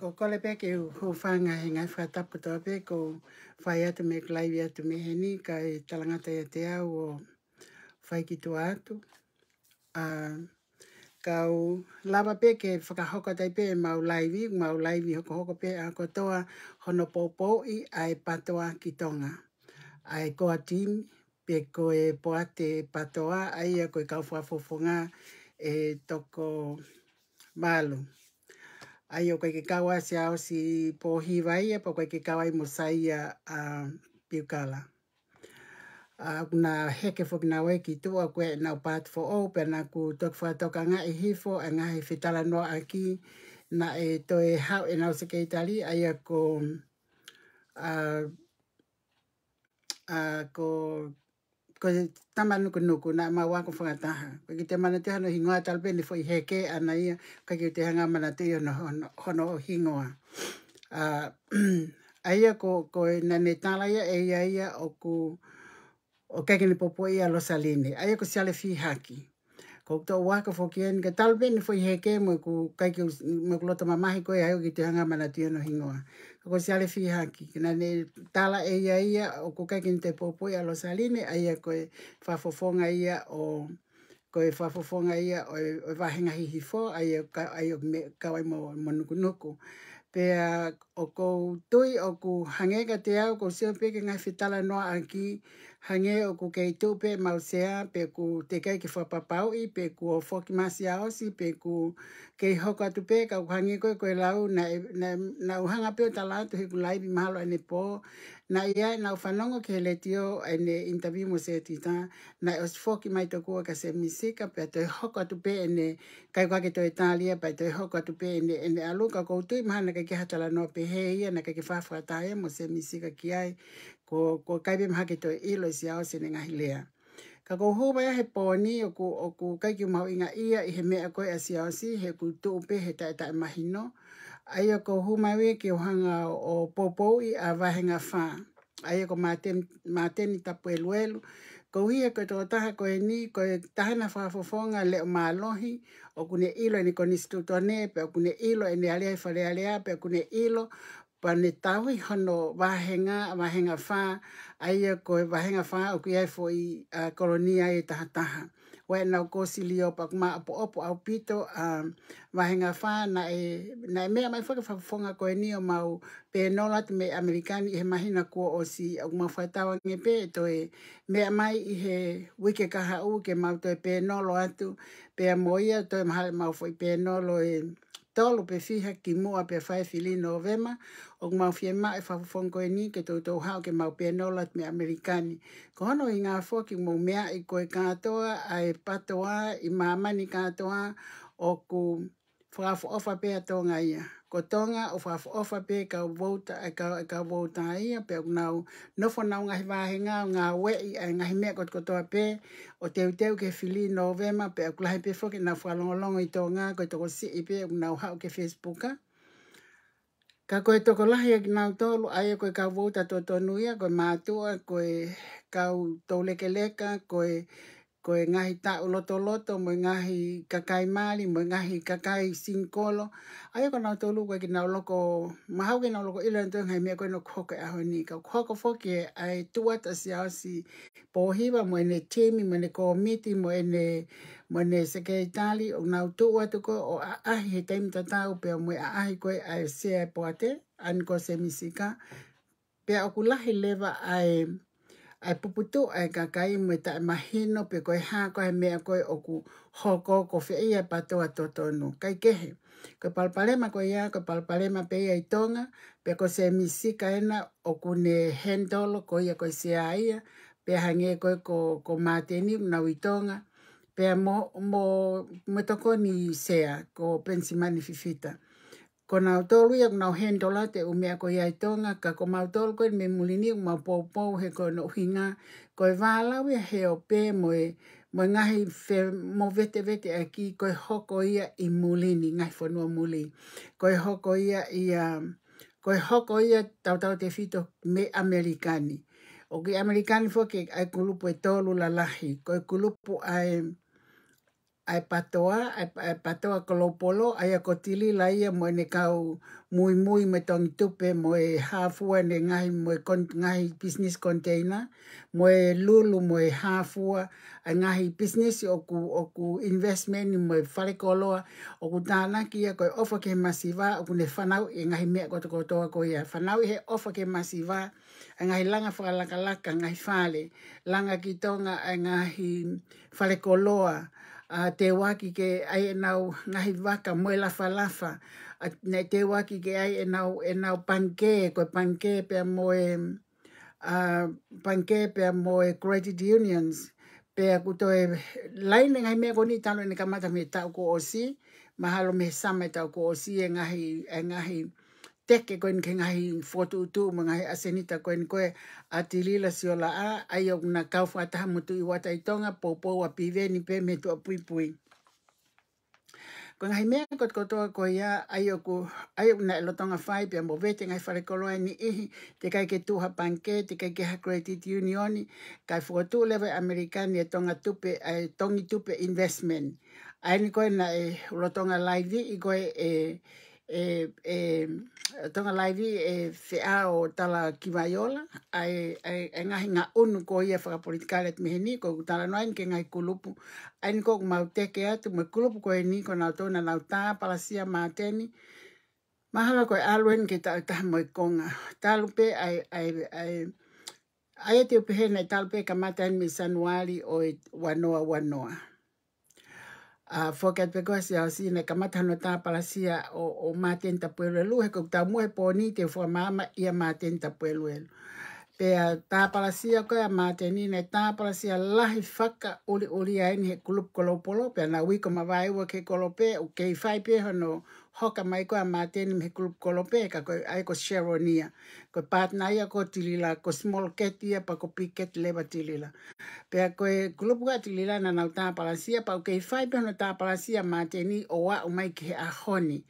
Ko kole pe ke ho whanga he ngai whakatapu tō pe ko whai atu me klaiwi atu me he ni ka i e te au o whai ki tō atu. a ka o lawa pe ke whakahoka tai pe mau laiwi, mau laiwi hoko hoko pe a toa hono popo i ai patoa ki tonga. Ai ko atim pe ko e poate patoa ai a koe kauwha fonga e toko malu ai o koe kawa se ao si po hiwai e po koe ke kawa i mosai a uh, piukala. A kuna heke fo kina wai ki a koe e na o pat fo o pe na ku tok fa toka nga i hifo a nga i fitala no a ki na e to e hau e na o seke itali ai a ko a ko ko tama no ko no na ma wa ko fa ta ha ko te mana te ha no hingo ta pe ni foi heke ana ia ka ki te hanga mana te yo no hono hingo a ai ko ko e na ne ta la ya ai e ya e o ku o ka ki ni popo ia lo saline ai ko sia le fi haki ko to waka ka kien ke tal ben fo he ke mo ku kai ke mo ko to mama hi ko ya ki te hanga mana ti hingoa ko si ale fi ha ki na tala e ia ia o ku kai ken te popo a lo saline ai e ko ia o ko e fa ia o o va hi hi fo ai e ai e ka wai mo mo nuku nuku pe o ko tui o ku hangega te au ko si o pe ke nga aki hange o ku kei tupe malsea pe ku te kai ki whapapau i pe ku o whoki masi a osi pe ku kei hoko atu pe ka ku hange koe koe lau na, e, na, uhanga peo ta lātu hiku laibi mahalo ane po na ia na ufanongo ke hele tio ane intervi mo se tita na e os whoki mai toku ka se misika pe a toi hoko atu pe ane kai kwa ke toi tālia pe a toi hoko atu pe ane ane aluka koutui mahana ka ki hatala no pe he ia na ka ki whawhata ia mo se misika ki ai ko ko kai bim hake ilo si ao sine nga hilea ka ko ho ba he poni o ku o ku kai ki mau inga ia i he me a koe asia o si he ku tu pe he ta ta imagino ai ko hu mai we ki o hanga o popo i a va henga fa ai ko maten maten ta pe luelu ko hi ko to ta ko ni ko ta na fa fo fo nga le ma lohi o ku ne ilo e ni ko ni stu to ne pe ku ne ilo e ni ale fa le ale pe ku ne ilo wa ne tawi hono wahenga, wahenga wha, aia koe wahenga fa o kui ai foi uh, kolonia e taha taha. Wai nao kosi li o pak maa po opo au pito, um, wahenga wha na e, na e mea mai whaka whakafonga koe ni o mau pe no lat me american i he mahina kua o si au kuma whaetawa nge pe e me mai i he wike kaha u ke mau to pe nolo atu, pe moia to mahali mau foi pe nolo e, tolu pe fiha ki mua pe fai fili novema o mau fie ma e fafafonko e ni ke tau tau hao ke mau pia nolat me amerikani. Ko hono i fo ki mau mea i koe kātoa a e patoa i mamani kātoa o ku fafafafa pe ato ngā ia ko tonga o fa fa fa pe ka vota e ka e ka vota ai pe nau no fo nau ngai va henga nga we i e ngai me ko to pe o te te ke fili no ve ma pe ku lai pe fo ke na fa long long i tonga ko to ko si pe ku nau ha ke facebook ka e e ka ko to ko lai ki nau to lu ai ko ka vota to to nu ia ko ma tu ko ka to le ke le ka ko ko e ngahi tā loto loto, mo e ngahi kakai māli, mo e ngahi kakai sinkolo. Ai ako e nao tōlu koe ki nao loko, mahau ki nao loko ilo nato e ngai mea koe no koko e aho ni. Kau koko whoki e ai tuata si ao si pōhiwa, mo e ne temi, mo e ne komiti, mo e ne, mo e ne seke itali, o nao tōua tuko o a ahi he teimu tatau, pia mo e a ahi koe ai se e poate, aniko se misika. Pia o kulahi lewa ai ai puputu ai ka kai me ta imagino pe koe ha ko me koe oku ku hoko ko fe ia pa to a toto no kai kehe ko palparema ko ia ko palparema pe ia itonga pe ko se misi ka ena oku ne hendolo ko ia ko se ia pe hange ko ko ko mateni na witonga pe mo mo me toko ni sea ko pensi manififita ko nau tolu ia ko nau hen tola te umea ko iai tonga, ka ko ma tolu koe me ni ko mau pou pou he ko no hinga, ko e wālau ia heo o pē mo e, mo e ngahi fe, mo vete vete a ki, ko e hoko ia i mulini, ni, ngai whanua muli, ko e hoko ia i, um, ko e hoko ia tau tau te fito me Amerikani, o ki Amerikani fo ke ai kulupu e tolu la lahi, ko e kulupu ai, ai patoa, ai patoa kolopolo, ai a kotili la ia e mo ne kau mui mui me tongi tupe mo e hafua ne ngahi, mo kon, ngahi business container, mo lulu mo e hafua a ngahi business oku, oku investment mo e fale koloa, o ku tāna ki ia koe ofa ke masiva, o ku ne whanau e ngahi mea koto kotoa ko ia, whanau he ofa ke masiva, a ngahi langa whakalakalaka, ngahi fale, langa ki tonga a ngahi fale koloa, a uh, te waki ke ai e nau ngahi waka moe lafa lafa. A uh, ne te waki ke ai e nau, e nau panke, koe panke mo moe, uh, panke pia moe credit unions. Pia kuto e laine ngai mea koni tano ene kamata me tau ko osi, mahalo me sama e tau ko osi e ngahi, e ngahi, ngahi, teke koe ni kengahi fotu utu mga he aseni koe ni koe a tilila si ola a ayo au na kauwhataha mutu i wata i tonga popo wa pive ni pe me tua pui pui. Koe ngahi mea kot kotoa koe ia ai au ai au na elotonga whai pia mo vete ngai fare koloa ni ihi te kai ke tuha panke te kai ke Credit Union kai fuatu lewe amerikani e tonga tupe ai tongi tupe investment. Ai ni koe na e rotonga laivi i koe e eh, e e tonga laivi e fea o tala kimaiola ai ai e ngahi nga unu ko ia fa politika let me ni ko tala no ai ngai kulupu ai ko ma te ke atu me kulupu ko ni ko na tona na uta palasia ma teni mahala ko alwen ke ta ta mo konga talupe ai ai ai ai te pe na talpe ka mata en mi sanuari o wanoa wanoa a uh, forget pe kwasi a si ne kamata no ta palasia o o maten ta pueblo lu he kokta mu he poni te fo mama i a maten ta pueblo el pe a ta palasia ko a maten ne ta palasia la hi faka oli oli a ni he kulup kolopolo pe na wi ko ma vai wo ke kolope o ke fai pe ho no hoka mai koe a mātene me kulupu kolope, ka koe ai ko Sharonia. Koe pātna ia ko tilila, ko small cat ia pa ko picket cat lewa tilila. Pea koe kulupu ka tilila na nau tāpalasia, pa ukei whai pehono tāpalasia mātene o wā o mai ke a honi.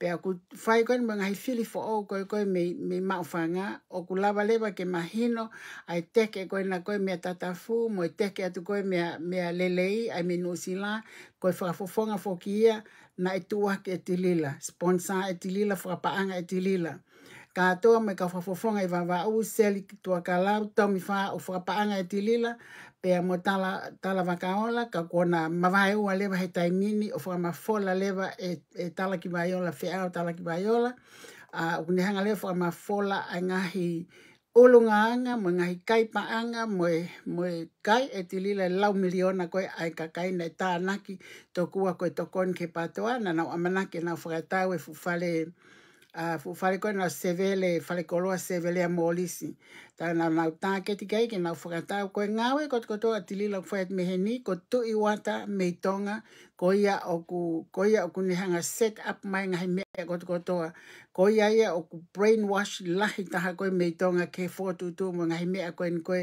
Pea ku whai koe ni mga hai fili fo o koe koe me, me mauwhanga, o ku lawa ba ke mahino, ai teke koe na koe mea tatafu, mo teke atu koe mea, mea lelei, ai me nusila, koe whakafofonga fokia, koe na e tua ke ti lila, sponsa e ti lila, whakapaanga e ti lila. Ka atoa me ka whafofonga i wawa u seli ki tua ka lau tau mi wha o whakapaanga e ti lila, pe mo tala, tala wakaola, ka kona mawai ua lewa he taimini o whakamafola lewa e, e tala ki waiola, whiao tala ki waiola, uh, unihanga lewa whakamafola a ngahi, ngahi, olunga anga, mwe ngahi kai pa anga, mwe, mwe kai e ti miliona koe ai ka kai nei tā naki tokua koe tokon ke patoa, na nau amanake nau whakatau e fufale, uh, fufale ko nau sevele, fale koloa sevele a molisi tana na ta ke ti kai ke na fuka ta ko ngawe ko ko to atili la fuet me heni ko tu iwata me tonga ko ia oku ko ia oku ni hanga set up mai ngai me ko ko to ko ia ia oku brainwash la ta ha ko me tonga ke fo tu tu mo ngai me ni koe ko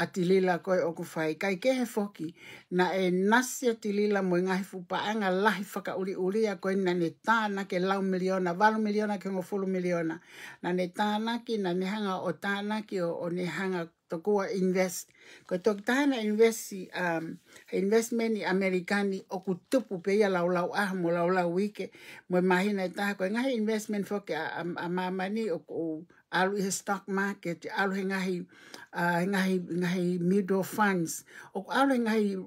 atili la ko oku fai kai ke he foki na e nasi atili la mo ngai fu pa anga la hi faka uli uli ko en na ne ta na ke la miliona va miliona ke ngofulu miliona na ne ta na ki na hanga o ta na ki o o ne hanga tokua invest. Ko tok invest investi, um, investment i Amerikani o ku tupu pe ya lau lau aha mo lau lau wike. Mo imagine ta ko nga investment foke a, a, a mamani o ku alu i stock market, alu he ngahi, uh, ngahi, ngahi middle funds, o ku alu he ngahi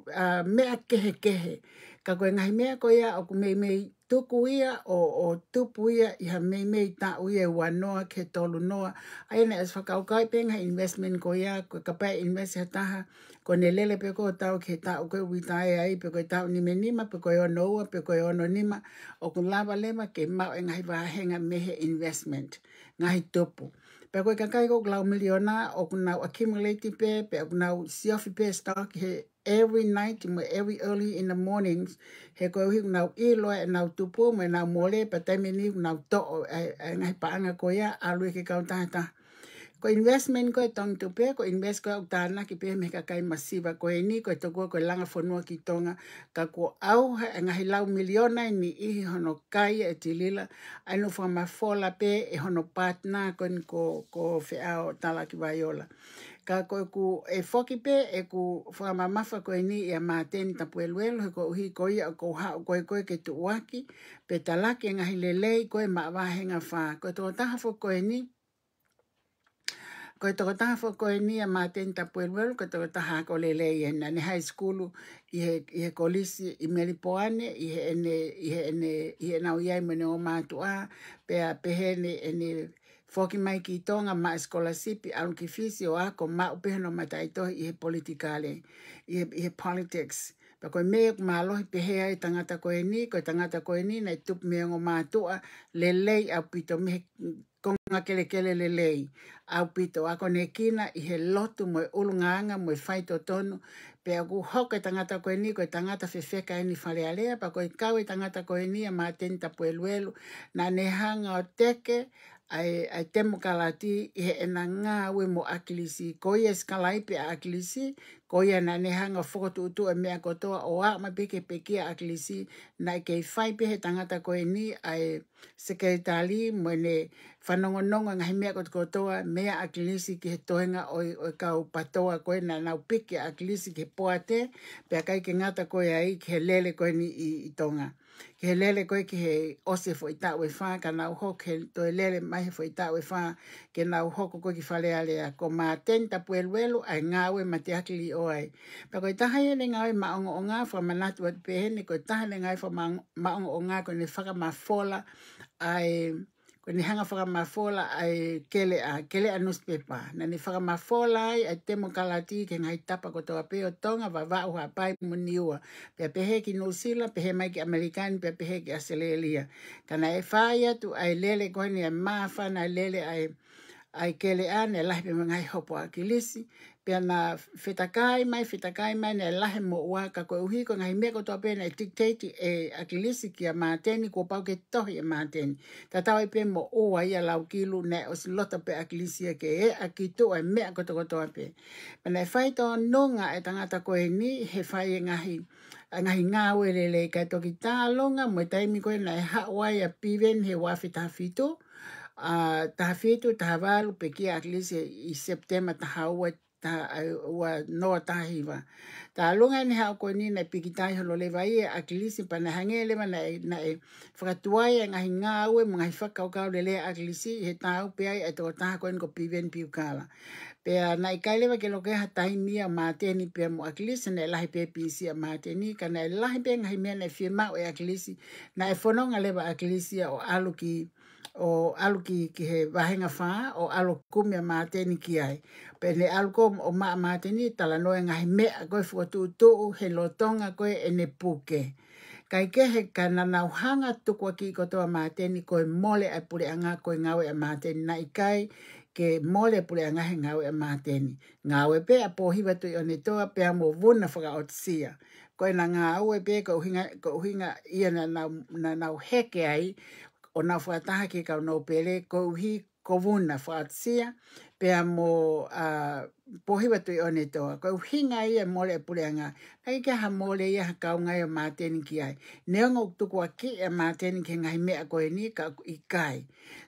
Ka ko ngahi mea koe ya o ku me mei tuku ia o, o tupu ia i ha mei mei tā ia ua e noa ke tolu noa. Ai ana as whakaukai penga investment ko ia, ko ka pae invest ha taha, ko ne lele pe ko tau ke tā o koe ui tae ai, pe koe tau nime nima, pe koe ono ua, pe ko koe ono nima, o kun lava lema ke mau e ngai wahenga mehe investment, ngai tupu. Pe ko koe kakai ko glau miliona, o kun nau accumulating pe, pe o kun nau siofi pe stock he every night and every early in the mornings he go he now e lo e now to po me now more but te me ni now to e, e na pa na ko ya a ke ka ta ta ko investment ko ton to pe ko invest ko ta na ki pe me ka kai masiva ko e ni ko to ko ko langa fo ki tonga ka ko au e na he lau miliona e ni i hono kai e ti ai no fo ma fo la pe e hono patna ko ko ko fe ao tala ki vaiola ka ko ku e foki pe e ku fa ma ma fa ko ni e ma ten ta pu el wel ko hi ko ia ko ha ko e ko ke tu waki pe ta la ke nga hile le ko e ma va he nga fa ko to ta ha fo ko e ni ko to ta ha fo ko e ni e ma ten ta pu el wel ko to ta ha ko le le e na ni high school i he i he kolisi i me li poane i he ene i he ene i he na uia i me ne o ma tu a pe a pe he ne ene, ene Foki mai ki tonga ma scholarship aun ki fisi o ako ma upeha no matai to i he politikale, i he, politics. Pa koe mea ku maa lohi pehea i e tangata koe ni, koe tangata koe ni, nei tup mea ngo maa tua, au pito mehe konga kele kele le Au pito, ako ne kina i he lotu moe ulunganga, moe faito tonu, pe aku hoke tangata koe ni, koe tangata fefeka eni falealea, pa koe kau i e tangata koe ni, a maa tenta puelu elu, na nehanga o teke, ai ai temo kalati he na nga we mo aklisi ko yes kalai pe aklisi ko ya na ne hanga foto tu e me ko to o a ma peke peke aklisi na ke fai pe he tangata ko ni ai sekretali mo ne fanongo nongo nga he me ko ko to aklisi ke to nga o o ka u patoa ko na na peke aklisi ke poate pe kai ke ngata ko ai ke lele ko ni i, i tonga ke he lele koe ke he ose fo i tāwe whā, ka nau hoko, he toi lele mahe fo i tāwe whā, ke nau hoko koe ki whale alea, ko mā ten ta puelwelo ai ngāwe ma te akili o ai. Pa koe taha e le ngāwe ma ongo o ngā fwa manatu atu pehene, koe taha le ngāwe fwa ma ongo o ngā koe ne whaka ma fola ai ko ni hanga fara ma fola ai kele a kele a newspaper na ni fara ma fola ai ai te mo kalati ke ngai tapa ko to apeo tonga va va ua pai mo pe pe he ki no sila pe he mai ki american pe pe he ki aselelia kana e faia tu ai lele ko ni ma fa na lele ai ai kele a ne la pe ngai hopo akilisi pia na fetakai mai, fetakai mai, ne lahe mo ua ka koe uhi, ko ngai mea kotoa pia na dictate e akilisi ki a maateni, ko pau ke tohi a e maateni. Ta tau e pia mo ua ia lau kilu, ne o lota pia akilisi a e ke e, a ki tu e mea kotoa kotoa pia. Pia na e fai toa nonga e tangata koe ni, he fai e ngahi, e ngahi ngā uelele ka toki tā longa, mo e taimi koe na e hawai a piven he wafi tafito, uh, tafito, tahawalu, pekia akilisi i septema hawa ta wa no ta hiva ta lunga ni ha ko ni ne piki ta ho lo leva ye a klisi pa na hangele le ma na na e fratua nga hinga we mga fa ka ka le le a klisi he ta o pe ai to e ta ko ni ko pi ven pi pe na i ka le ke lo ke ha ta hi mi a ma te ni pe mo a klisi na la hi pe pi si a ma te ni ka na la hi pe nga hi me na fi ma o a klisi na e fo no le ba a klisi o alu ki o alu ki, ki he wahenga whā o alu kumia māteni ki ai. Pene alu o mā māteni tala noe ngahi mea koe whuatū he lotonga koe e ne puke. Kai ke he ka nanau hanga tukua ki i kotoa māteni koe mole a pule anga koe ngawe a māteni na ikai ke mole pule anga he ngawe a māteni. Ngawe pe a pōhiwa tui one toa pe a mō vuna whaka o tisia. Koe na ngā aue pe ka uhinga, ka uhinga ia na nau, na nau heke ai o na whaataha ki ka no pele kou hi kovuna whaatsia, pia mo a, pohiwa tui one toa. Kou hi ngā ia mole pulenga kai ke ha mole ia ha kau ngai ma mātēni ki ai. Neonga utuku a ki e mātēni ki ngai mea koe ni ka i kai.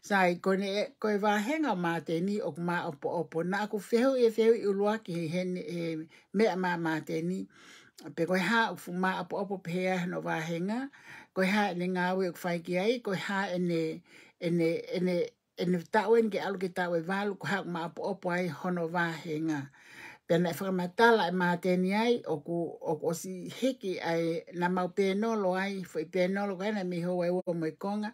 Sai, kone e, koe wāhenga o mātēni o kumā opo opo, na aku whehu e whehu i ulua ki he he ma mā mātēni, pe koe ha u fumā opo opo pēhe no henga ko ha le nga we ko fai ki ai ko ha ene ene ene ene ta ke alu ki ta e we ko ha ma po po ai hono va he nga pe na fra mata la e ma te ni ai o ku o ko si he ki ai na ma pe no lo ai fo pe no lo ga na mi ho we o mo konga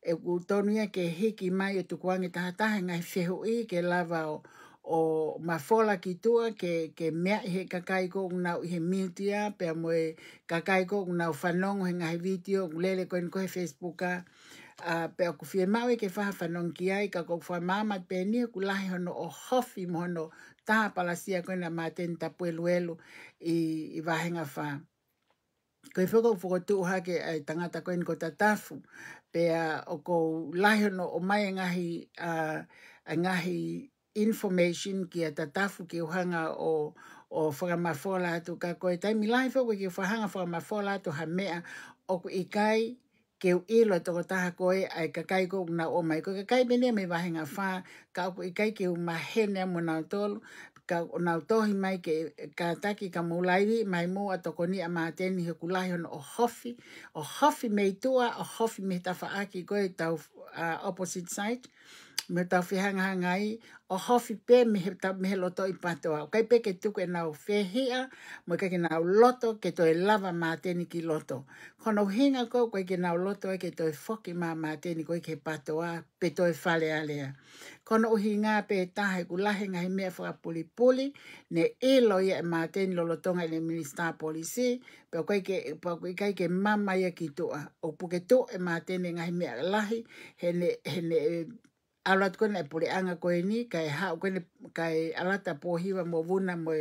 e ku to ni ke he ki mai tu ko ngi ta ta nga fe ho i ke lava o o ma fola ki tua ke, ke mea he kakai ko unga u he miutia, pe a moe kakai ko unga u whanong o vitio, u lele koen koe Facebooka, a uh, pe ku fie mawe ke faha whanong ki ai, ka ko fwa mama pe nia ku lahi hono o hofi mo ta pala palasia ko na maten tapu elu elu i, i wahenga wha. Koe whoko tu uha ke uh, tangata ko ni ko tatafu, pe a o ko lahi no o mai e ngahi, a e ngahi information ki a tatafu ki uhanga o o whakamawhola atu ka koe. Taimi life whakwe ki whahanga whakamawhola atu ha mea o ku ikai ke u ilo toko taha koe ai ka kai ko na o mai. Ko ka kai me va hanga fa ka ku ikai ke u mahene mo nao tolu ka to hi mai ke ka taki ka mulaiwi mai mo a toko ni a maateni he ku lai on o hofi. O hofi mei tua, o hofi mei tawha aki koe tau uh, opposite side me ta fi hanga hanga i o hofi pe me he ta me loto i pato au kai pe ke tuku e nau fehia mo ke nau loto ke to e lava ma teni ki loto kono hinga ko ko ke nau loto e ke to e foki ma ma teni ko ke pato a pe to e fale alea kono e e o hinga pe ta he ku lahe ngai mea fra puli puli ne e lo ye ma teni lo loto ngai le minister polisi pe ko ke ko kai ke mama ye ki to o puke to e ma teni ngai mea lahi he ne he ne alat ko e pore anga ko ni kai ha ko ni kai alat po hiwa mo vuna mo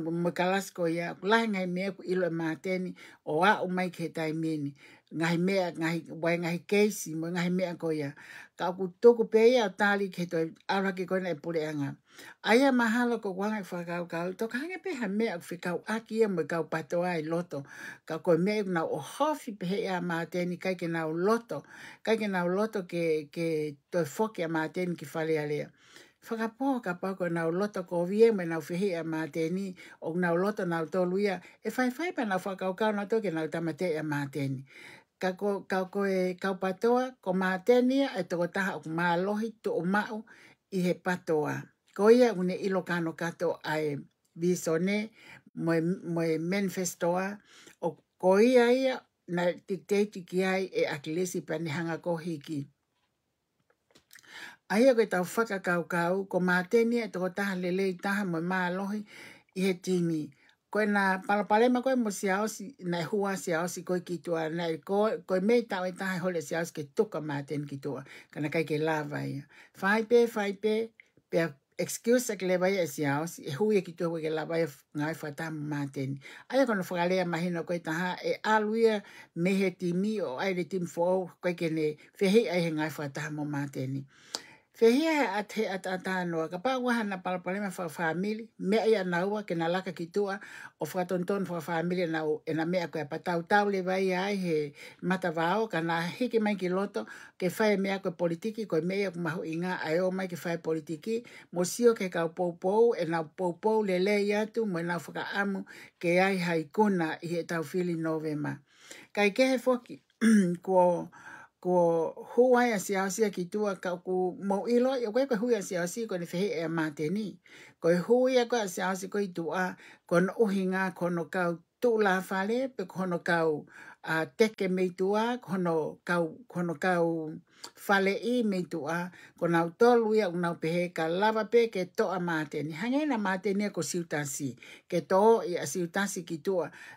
mo kalas ya la nga me ilo e ma teni o a o mai ke tai mini ngai mea, ngahi, wai ngahi keisi, mo ngai mea ko ia. Ka aku toko pēia tāli ke toi arake koe nei pule anga. Aia mahalo ko wangai e whakau kau, to ka hanga pēha mea ku whikau aki ia mo kau patoa ai loto. Ka ko mea na o hofi pēhe ia maa tēni ka ke na nau loto. ka ke na nau loto ke, ke toi whoki ma maa tēni ki whalea lea. lea whakapoa ka pako nau loto ko vie me nau whihea mā tēni o nau loto nau tolu ia, e whai whai pa nau whakaukau na toke nau tamate ia mā tēni. Ka ko, e kaupatoa ko mā tēni ia e toko taha o mā lohi o mao i he patoa. Ko ia une ilo kano kato ae visone moe, moe manifestoa o ko ia ia na tiktei ki ai e akilesi pa ni hanga ko hiki. Aia e koe tau whakakau kau, ko mā tēnia e toko taha lelei taha mo mā lohi i he tīmi. Koe nā palapalema koe mo si aosi, nai e hua si aosi koe ki tua, nai e koe, koe mei tau e taha e hole si aosi ke tuka mā ki tua, kana kai ke lava ia. Whai pē, whai pē, pē excuse ke lewa ia si aosi, e hui e ki tua koe ke lava ia ngai whata mā tēnia. Ai e kono whakalea mahina koe taha e aluia me he tīmi o aile tīmi fōu koe ke ne whehi ai he ngai whata mō mā tēnia. Se hia he at he at ata anua, ka pā waha na palapalema wha whamili, mea ia naua ke na laka ki tua, o whakatonton wha whamili e na o ena mea koe pa tau tau le vai ai he mata vāo, ka nā hiki mai ki loto, ke whae mea koe politiki, koe mea koe mahu inga a eo mai ke whae politiki, mo sio ke kau poupou, e nau poupou le le iatu, mo e nau whakaamu ke ai hai i he tau fili novema. Kai ke he foki, ko ko huai a sia sia ki tua ka ko mo ilo e ko huai a sia sia ko ni fehe e ma te ni ko huai a ko a sia sia ko i tua ko no uhi ko no kau tu la fale pe ko no kau a teke me tua ko no kau ko no kau fale i me tu a ko na to lui un na pe ka lava pe ke to a mate ni hange na mate ni ko si ke to i a si utansi ki tu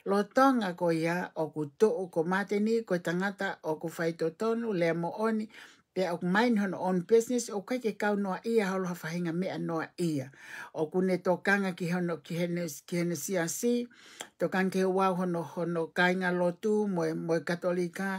lo tonga ko ia o ku to o ko mate ni ko tangata o ku fai tonu le mo oni pe o mai hon on business o ka ke ka no ia ha lo fa hinga me no ia o ku ne to kanga ki hono ki henes ki henes ia si to kan ke wa hono hono kainga lo tu mo mo katolika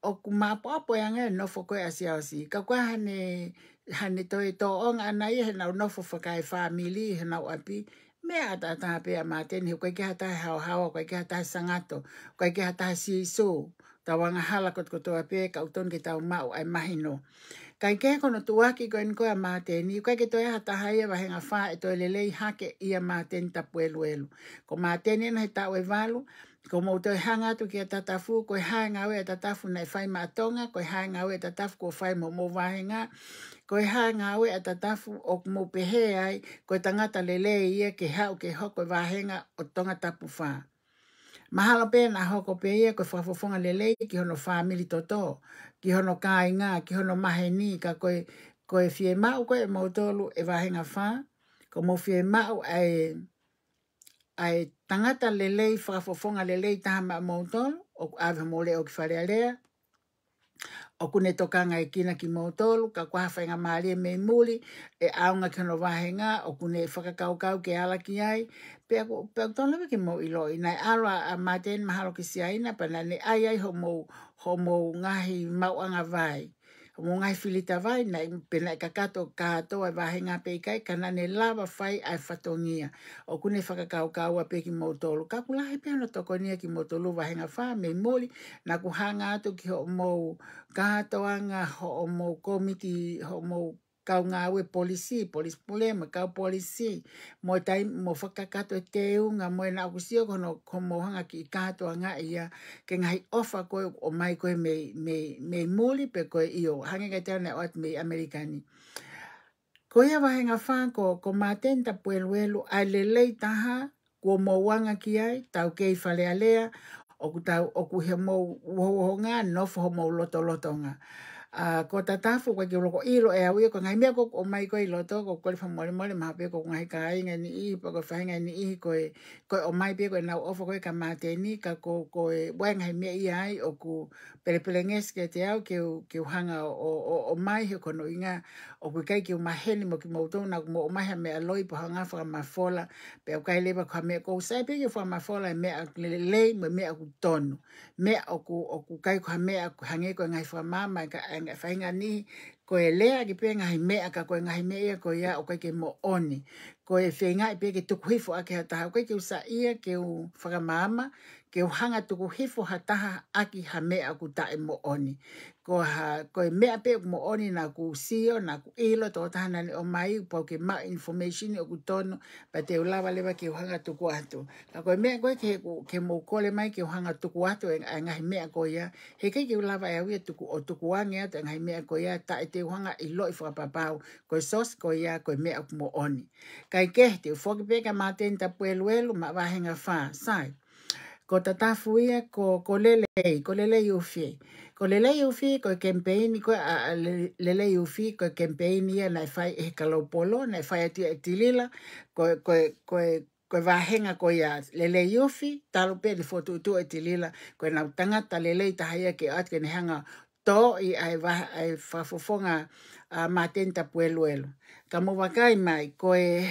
o ku mā pāpo e anga nofo si asi aosi. Ka kua hane, hane toi tō onga ana i hana o nofo whakai whamili e i hana o api. Me a tata hape a mātene, koe ki hatai hao hawa, koe ki hatai sangato, koe ki hatai si iso. Ta wanga hala kot koto api e ka uton ki tau mau ai mahino. Ka i ko kono tu waki koe niko a mātene, koe ki toi hata hai e wahenga whā e toi lelei hake i a mātene tapuelu elu. Ko mātene na he tau e valu, ko mo hanga to ke tatafu ko hanga we tatafu nei fai matonga tonga ko hanga we tatafu ko fai mo mo vahenga ko hanga we tatafu o ok mo pehe ai ko tangata lele ia ke hau ke hoko vahenga o tonga tapu fa mahalo pe na hoko pe ia ko fafu fonga lele ki hono family toto ki hono kainga ki hono maheni ka e ko ko e fie mau ko e mautolu e vahenga fa ko mo fie mau ai ai tangata lelei whakafofonga lelei taha ma mautolo, o awha mole o ki o kune nga e kina ki mautolo, ka kwa whainga maare mei muli, e, e aunga ki hono wahenga, o kune whakakaukau ke ala ki ai, pia ko tono ki mo ilo, i nai alwa a maten mahalo ki siaina, pa nane ai ai ho mou, ho mou ngahi mauanga vai mo ngai filita vai nai pena ka ka to ka to ai va henga pe kai kana ne lava fai ai fatongia o kune faka ka ka wa pe ki motolo ka kula he pena to ko ki motolo va henga fa me moli na ku hanga to ki ho mo ka to anga ho mo komiti ho mo kau ngā ue polisi, polis pulema, kau polisi. Mo tai mo whakakato e te unga, mo e nā kusio kono ko hanga ki kātua ngā ia, ke ngai ofa koe o mai koe me, me, me muli pe koe io, hangi kai tēna o atu me Amerikani. Ko ia wahenga whāko, ko mā tenta puelu ai le lei taha, kua mo wanga ki ai, tau kei whalea lea, o ku tau o ku he mo uhohonga, nofo mo lotolotonga a uh, ko ta ta fu ko ko i e au ko ngai me ko o mai ko i lo ko ko fa mo le mo ma pe ko ngai ka ai ngai i pa ko fa ngai ni i ko e ko o mai pe ko na o fo ko ka ma te ni ka ko ko e wen ngai me i ai o ku pele pele nges ke te au ke ke hanga o o, mai he ko no inga o ku kai ki o maheni mo ki mautou na mo o me a loi po hanga ma fola pe o kai lewa kua mea kou sai peke whaka mafola e, e mea ku lelei me mea ku tonu me o ku, o ku kai kua mea ku hange koe ngai whaka ma e ka e whainga ni ko e lea ki pe ngai mea ka koe ngai mea ko ia o kai ke mo oni ko e whenga e pia ke tuku hifo ake ha taha koe ke usa ia ke u whakamama ke u hanga tuku hifo ha taha aki ha mea ku tae mo oni. Ko, ha, ko e mea pia ku mo oni na ku sio, na ku ilo to tahana ni o mai u pau ke ma information o ku tono pa te ulawa lewa ke u hanga tuku atu. Ka ko e mea koe ke, ke, ke mo kole mai ke u hanga tuku atu e, e ngahi mea ko ia he kei ke ulawa e awia e tuku o tuku wange atu e ngahi mea ko ia ta e te u hanga i loi whakapapau ko e sos ko ia ko e mea ku mo oni. Ka kai ke te fuaki peka ma te nta puelu elu ma wahenga wha sai. Ko ta ia ko, ko lelei, ko lelei ufi. Ko lelei ufi ko i kempeini, ko lelei ufi ko i kempeini ia nai fai e kalopolo, nai fai ati e tilila, ko, ko, ko, ko, ko wahenga ko ia lelei ufi, talo pe ni fotu utu e tilila, ko i nautanga ta lelei ta haia ke atke ni hanga to i ai, ai fafofonga a matenta puelo elo. Kamu wakai mai, koe,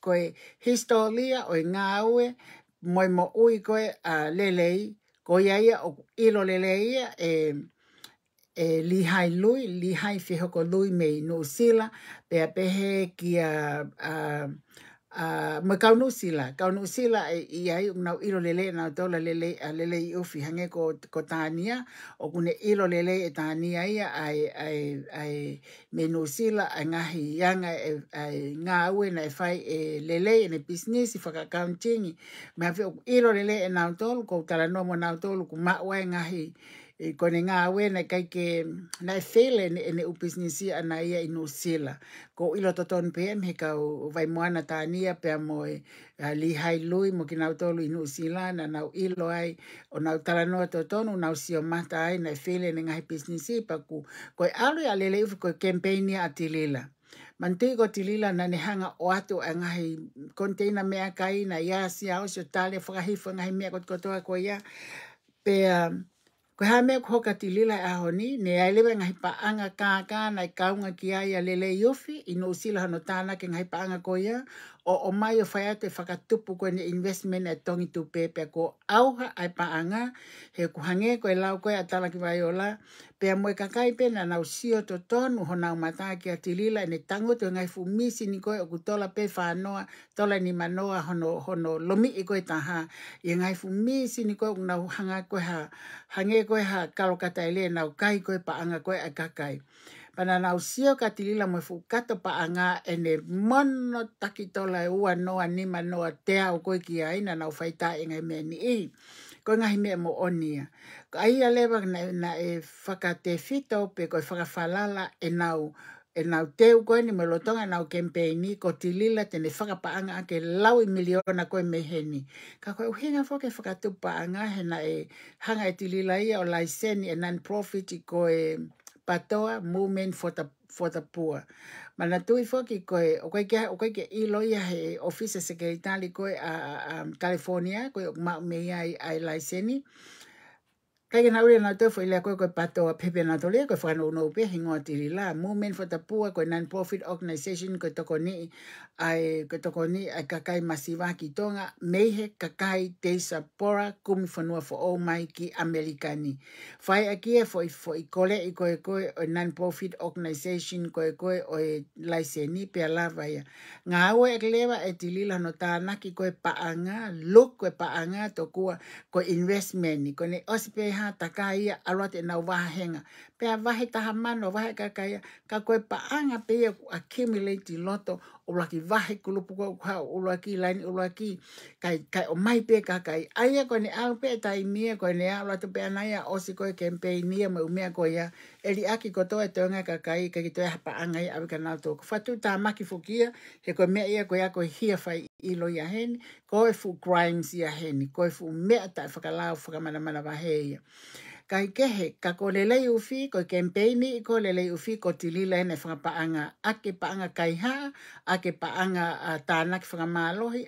koe historia o ngawe ue, moi mo ui koe a lelei, koe aia o ilo lelei e, e li hai lui, li hai fihoko lui mei nusila, pe pehe ki a, a uh, ma kaunu sila. Kaunu sila e i ai unau ilo lele na tola lele, lele i ofi hange ko, ko tania. O kune ilo lele e tania ia ai, ai, ai menu sila a ngahi ianga e, ai ngā ue na e fai e lele e ne business i whaka kauntingi. Ma hawe ilo lele e na tolu ko tala nomo na tolu ku ma e ngahi ianga e kone ngā we na kai ke na e whele ne e ne u pisnisi na ia i Nusila. Ko ilo to ton he kau vai moana tānia pe mo e uh, li hai lui mo ki nau tolu i Nusila na nau ilo ai o nau taranoa to nau sio mata ai na e whele ne ngai pisnisi pa ku ko alu a lele ufi ko e kempeini a tilila. Mantei ko tilila na nehanga hanga o atu a ngahi konteina mea kai na ia si au o tale whakahifu ngahi mea kotkotoa ko ia. pe uh, Ko ha me ko ka tilila e a honi, ne ai lewe ngai pa anga kā na nai kaunga ki ai a lele iofi, ino usila hano tāna ke ngai pa anga ko ia, o o mai o whaia te whakatupu koe ni investment e tongi tu pepe ko auha ai paanga he kuhange koe lau koe a talaki vai ola pe a moe kakai pe na nau sio to tonu ho nau mataa ki a tilila ne tango te ngai fumisi ni koe o ku tola pe whanoa tola ni manoa hono, hono lomi i koe taha i ngai fumisi ni koe o hanga koe ha hange koe ha karokata ele nau kai koe paanga koe a kakai pana na usio ka tilila mo fu pa anga ene mono takitola e ua noa ni manoa tea o koe ki aina na ufaita e ngai mea ni i. Koe ngahi mea mo onia. Ko aia lewa na, e whaka te fito pe koe whakafalala e nau e nau teu koe ni melotonga nau kempeini ko tilila tene whakapaanga ake lau i miliona koe meheni. Ka koe uhinga whake whakatupaanga na e hanga e tilila ia o laiseni e non-profit i koe patoa movement for the for the poor. Mana tui foki koe, o koe kia, o koe kia i loia he office secretary koe a, a, a California, koe o mea i ai, ai laiseni. Like Kai ke nauri na tofu ilia koe koe pato a pepe na tole koe whanau no upe hingo a tiri la. Movement for the Poor koe non-profit organisation koe toko ni ai koe toko ni ai kakai masiva ki tonga meihe kakai te sapora kumi whanua for all mai ki Amerikani. Whai a kia fo i, kole i koe koe o non-profit organisation koe koe o e laise ni pe alava ia. Nga awa e lewa e tiri la no tāna ki koe paanga, look koe paanga tokua koe investment ni koe ne ospe ha takai ka ia alo te nau waha henga. Pea wahi taha mano, ka koe pa anga pe accumulate loto o la ki vahe kulupu kua ukuha o ula ki laini ula ki kai, kai o mai pe ka kai aia koe ne au pe tai mia koe ne au latu pe anaya o si koe kempei mia ma umea koe ya e li aki koto e toenga ka kai ka ki toe hapa angai awi ka nao tōku fatu ta maki fukia he koe mea ia koe ya koe hia i ilo ya heni koe fu grimes ya hen ko fu mea tai whakalau whakamana mana mana vahe ia kai kehe ka ko le lei ufi ko campaign i ko le lei ufi ko tilila ene fra paanga a ke paanga kai ha a ke paanga a tana ke fra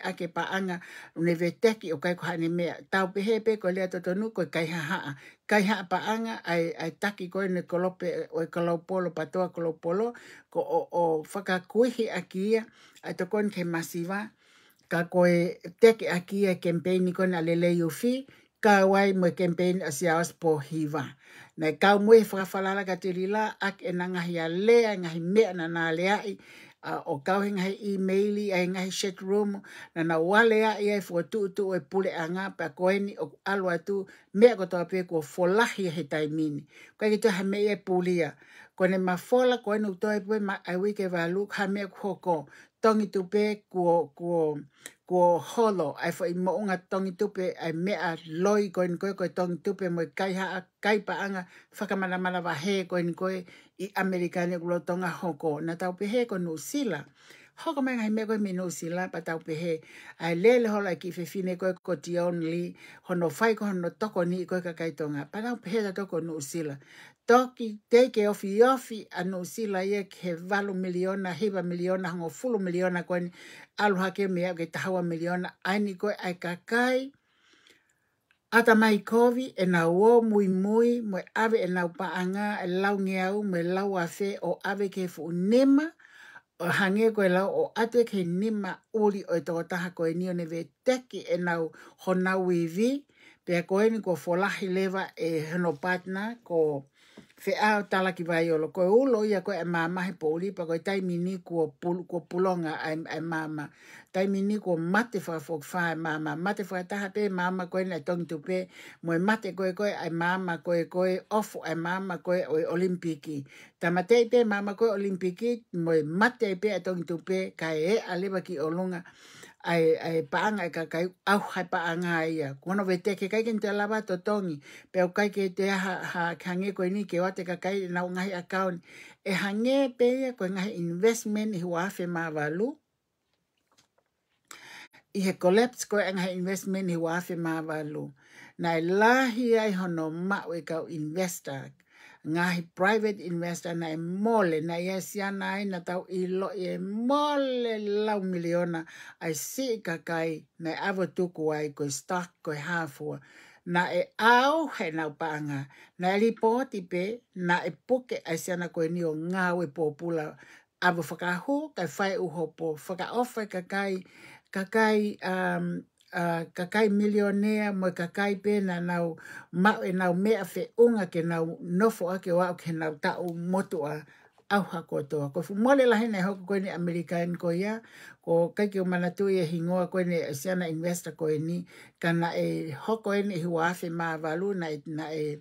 a ke paanga ne veteki o kai ko hane me tau pe hepe ko le totonu ko kai ha ha kai ha paanga ai ai taki ko ne kolope o e kolopolo patoa kolopolo ko o, o faka kuihi akia ai to kon ke masiva ka ko e teki akia kempeini ko na le lei ufi ka wai mo campaign as ya po hiva na ka mo e fa ka te lila ak e, e na ngahi a le ngahi me na na le i o ka wai ngahi e mail i a ngahi chat room na na wa le i e fo tu tu e pule a nga pa ko ni o alo atu me ko to pe ko fo la hi he tai min ki to ha me e pule ya ko ne ma fo e la ko ni to e pu ma a ke va lu ka me ko tongi tu pe ko ko ko holo ai fo i maunga tongi tupe ai mea loi ko in koe koe tongi tupe mo i kai haa kai pa anga whakamana mana wa he koe ni koe i Amerika ni kulo tonga hoko. Na tau pe he koe nu sila. Hoko mai ngai mekoe me nu sila pa tau pe he. Ai lele hola ki fe fine koe ko ti on li hono fai ko no toko ni koe kai tonga. Pa tau pe he ta nu sila toki teke ofi ofi anu sila ye ke valu miliona, hiba miliona, hango fulu miliona koe ni alu hake mea ke tahawa miliona. Aini koe ai kakai, ata mai kovi e na uo mui mui, mui ave e na upaanga, e lau ngeau, mui lau afe o ave ke fu nema, o hange koe lau o ate ke nema uli o i e toko taha koe ni o neve teki e na u honau i vi, pia koe ni ko folahi lewa e hono patna ko... Kou fe a tala ki vai olo ko ulo ia ko e mama he poli pa ko tai mini ko pul ko pulonga ai ai mama tai mini ko mate fa fo fa mama mate fa ta pe mama ko na tong tu pe mo mate ko ko ai mama ko ko ofo ai mama ko o olimpiki ta mate pe mama ko olimpiki mo mate pe tong tu pe ka e, e ale ki olonga ai ai paanga e ka kai au hai paanga ai kono vete ke kai kente lava to tongi pe au kai ke te ha ha kange ko ni ke wate ka kai na un hai account e hange pe ko un hai investment i wa fe ma valu i he collapse ko un investment i wa fe ma valu nai lahi ai hono ma we ka investor ngahi private investor na mole na ia e siana ai na tau i lo e mole lau miliona ai si kakai na e avotuku ai koe stock ha hafua na e au he nau paanga na e lipo pe na e puke ai siana ko ni o avo e popula avu whakahu kai whai uho po whakaofa kakai kakai um, uh, kakai milionea mo kakai pe na nau ma e nau me a fe unga ke nau nofo a ke wau ke nau tau motu a au ha ko to ko fu mole la hene ho ko ni american ko ya ko kai ke mana tu ye hingo ko ni asiana investor ko ni kana e ho ko e ni hu a ma valu na e, na e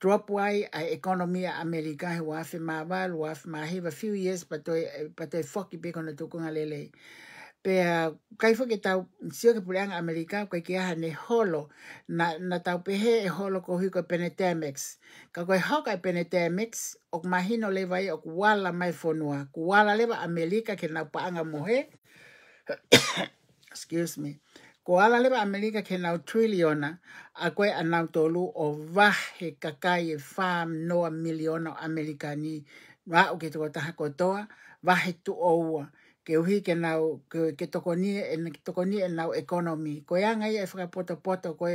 drop way a economia america hu a ma valu a ma he a few years but to but to fucky big on the tokunga lele pe a kai fo ke tau si ke pulanga amerika ko ke ha ne holo na na tau pe he e holo ko hiko penetemex ka ko ha ka e penetemex o ok mahino le vai e, ok wala mai fo noa wala le amerika ke na paanga mohe excuse me ko wala le amerika ke na trilliona a ko ana tolu o va he kakai e fam noa miliono amerikani va o ke to ta ko toa va he tu oua ke uhi ke nau ke, ke tokoni e, e ke tokoni e nau economy ko ia ngai e fra poto poto ko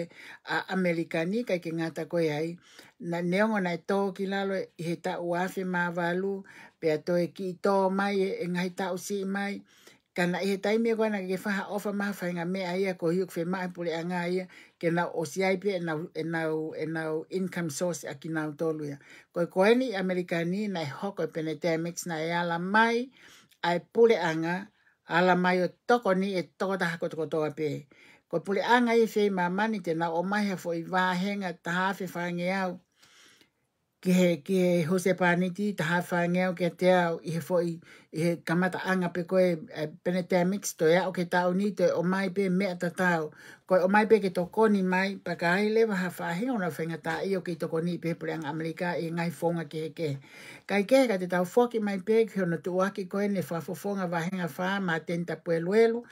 a americani kai ke ngata ko ai na neongo na to ki lo eta ta uafe ma valu pe to e ki to mai e, e ngai ta usi mai kana e tai me kona ke faha ofa ma fa nga me ai ko hiuk fe ma pole anga ia ke na o si ai pe na e na e na income source aki na to lu ko ko ni americani na hoko penetemics na ya la mai ai pule anga ala mai o toko ni e toko taha ko toko toa pe. Ko pule anga i fei mamani te na o mai hafo i wāhenga taha fe whangi au ki he ki he hose pāniti ta hawha ngeo ke te au i he fōi i he kamata anga pe koe eh, pene te mix to ea o ke tau ni te o mai pe mea ta tau koe o mai pe ke toko ni mai pa ka ai lewa hawha he ona whenga ta i o ke toko ni pe pureang Amerika i ngai fōnga ke he ke kai ke ka te tau fōki mai pe ki ona tu waki koe ne whafo fonga wahenga whā ma tenta pueluelu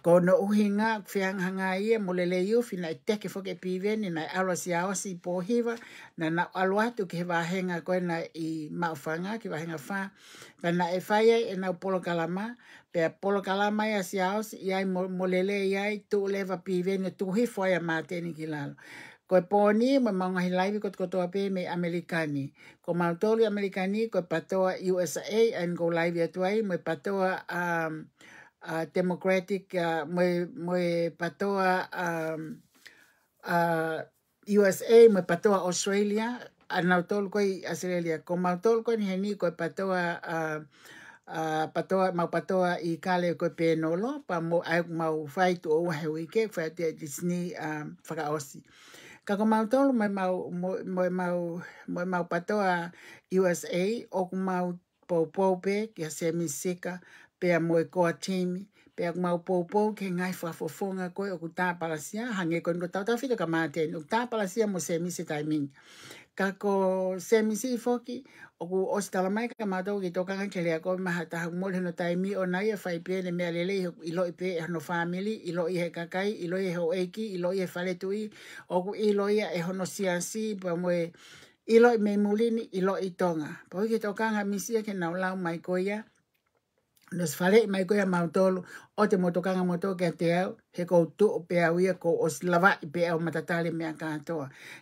ko no uhinga fiang hanga ie molele iu fina i teke foke pive ni na arasi aosi i pohiva na na aluatu ki hewa henga koe na i maufanga ki wa henga na na e faya e na upolo kalama pe a polo kalama i asi aosi i ai molele i ai tu uleva pive ni tu hifo ai a mateni ki lalo Koe pōni mo maunga hi laiwi kot kotoa pē me Amerikani. Ko maunga Amerikani, koe patoa USA and go laiwi atuai, mo patoa um, uh, democratic uh, moi moi patoa um uh, USA moi patoa Australia ana tol koi Australia ko ma tol ko ni ni ko patoa uh, uh, patoa ma patoa i kale ko penolo pa mo ai ma u fight o he wike fa te disney um fra osi ka ko ma tol mo ma mo ma mo ma patoa USA o ma po po pe ke se mi seka pea moe koa timi, pea ku mau pou pou ke ngai fwa fwa fonga koe o ku tā palasia, hange koe nko tau tau fito ka mate ni, o ku tā palasia mo semi se tai mingi. Ka ko semi se i foki, o ku osi tala mai ka mato ki tokanga ke lea koe maha taha ku mole no tai mi o nai e fai pia ne mea lele i lo i pe e hono family, i lo i he kakai, i lo i he o eiki, i lo i he fale tui, o ku i lo i e hono siansi, pa moe i lo i me mulini, i lo i tonga. Po i ke tokanga misia ke nau lau mai koe ya, nos fale mai koe ma tolo o te moto kanga ke te au he ko tu pe au ko os lava i pe au matatale me anka to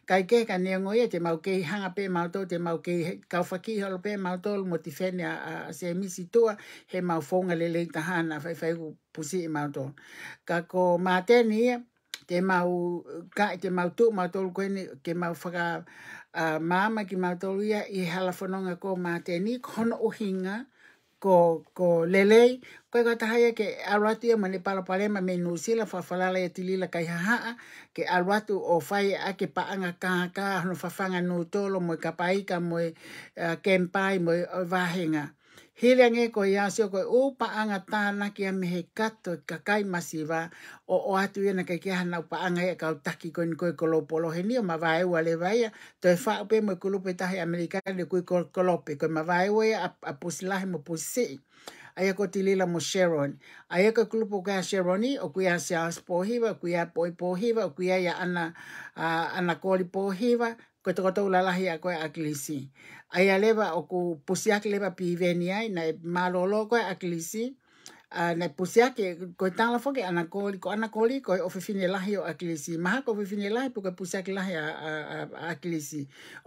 kai ke ka nengo ia e te mau ke hanga pe mau to te mau ke ka faki ho pe mau tolo mo a se misi to he mau fonga le le ta hana fai fai ku pusi i mau to ka ko ma ni te mau ka te mau tu mau tolo ko ni ke mau faka a mama ki mātolu ia i halafononga ko mā te ni kono ohinga ko ko lelei ko ga ta haye ke arati ma le para pare ma me nu sila fa fa la le tili la kai ha ke arwatu o fai a ke pa anga ka ka no fa fanga no tolo mo kapai ka mo uh, kempai mo vahenga. Uh, henga hele ange ko ya se ko o paanga anga ta na ki me he kato ka kai masiva o o atu ye na ka ke hana pa paanga e ka taki ko ni ko ko he ni ma vai wa le vai to e fa pe me ko lo pe ta le ko ko ko ma vai we a, a posila he mo posi ai ko tilila mo sharon ai ko ko lo ka sharoni o kui ya se as po hiva ku ya po po hiva ku ya ya ana a, ana ko li po hiva a ko a klisi ai a leva o ku posiak leva pi veni ai na malolo e ko a klisi uh, na posiak ko ta la foke anakoli ko anakoli ko o fifine la hi o a ma ko fifine la po ko posiak la hi a a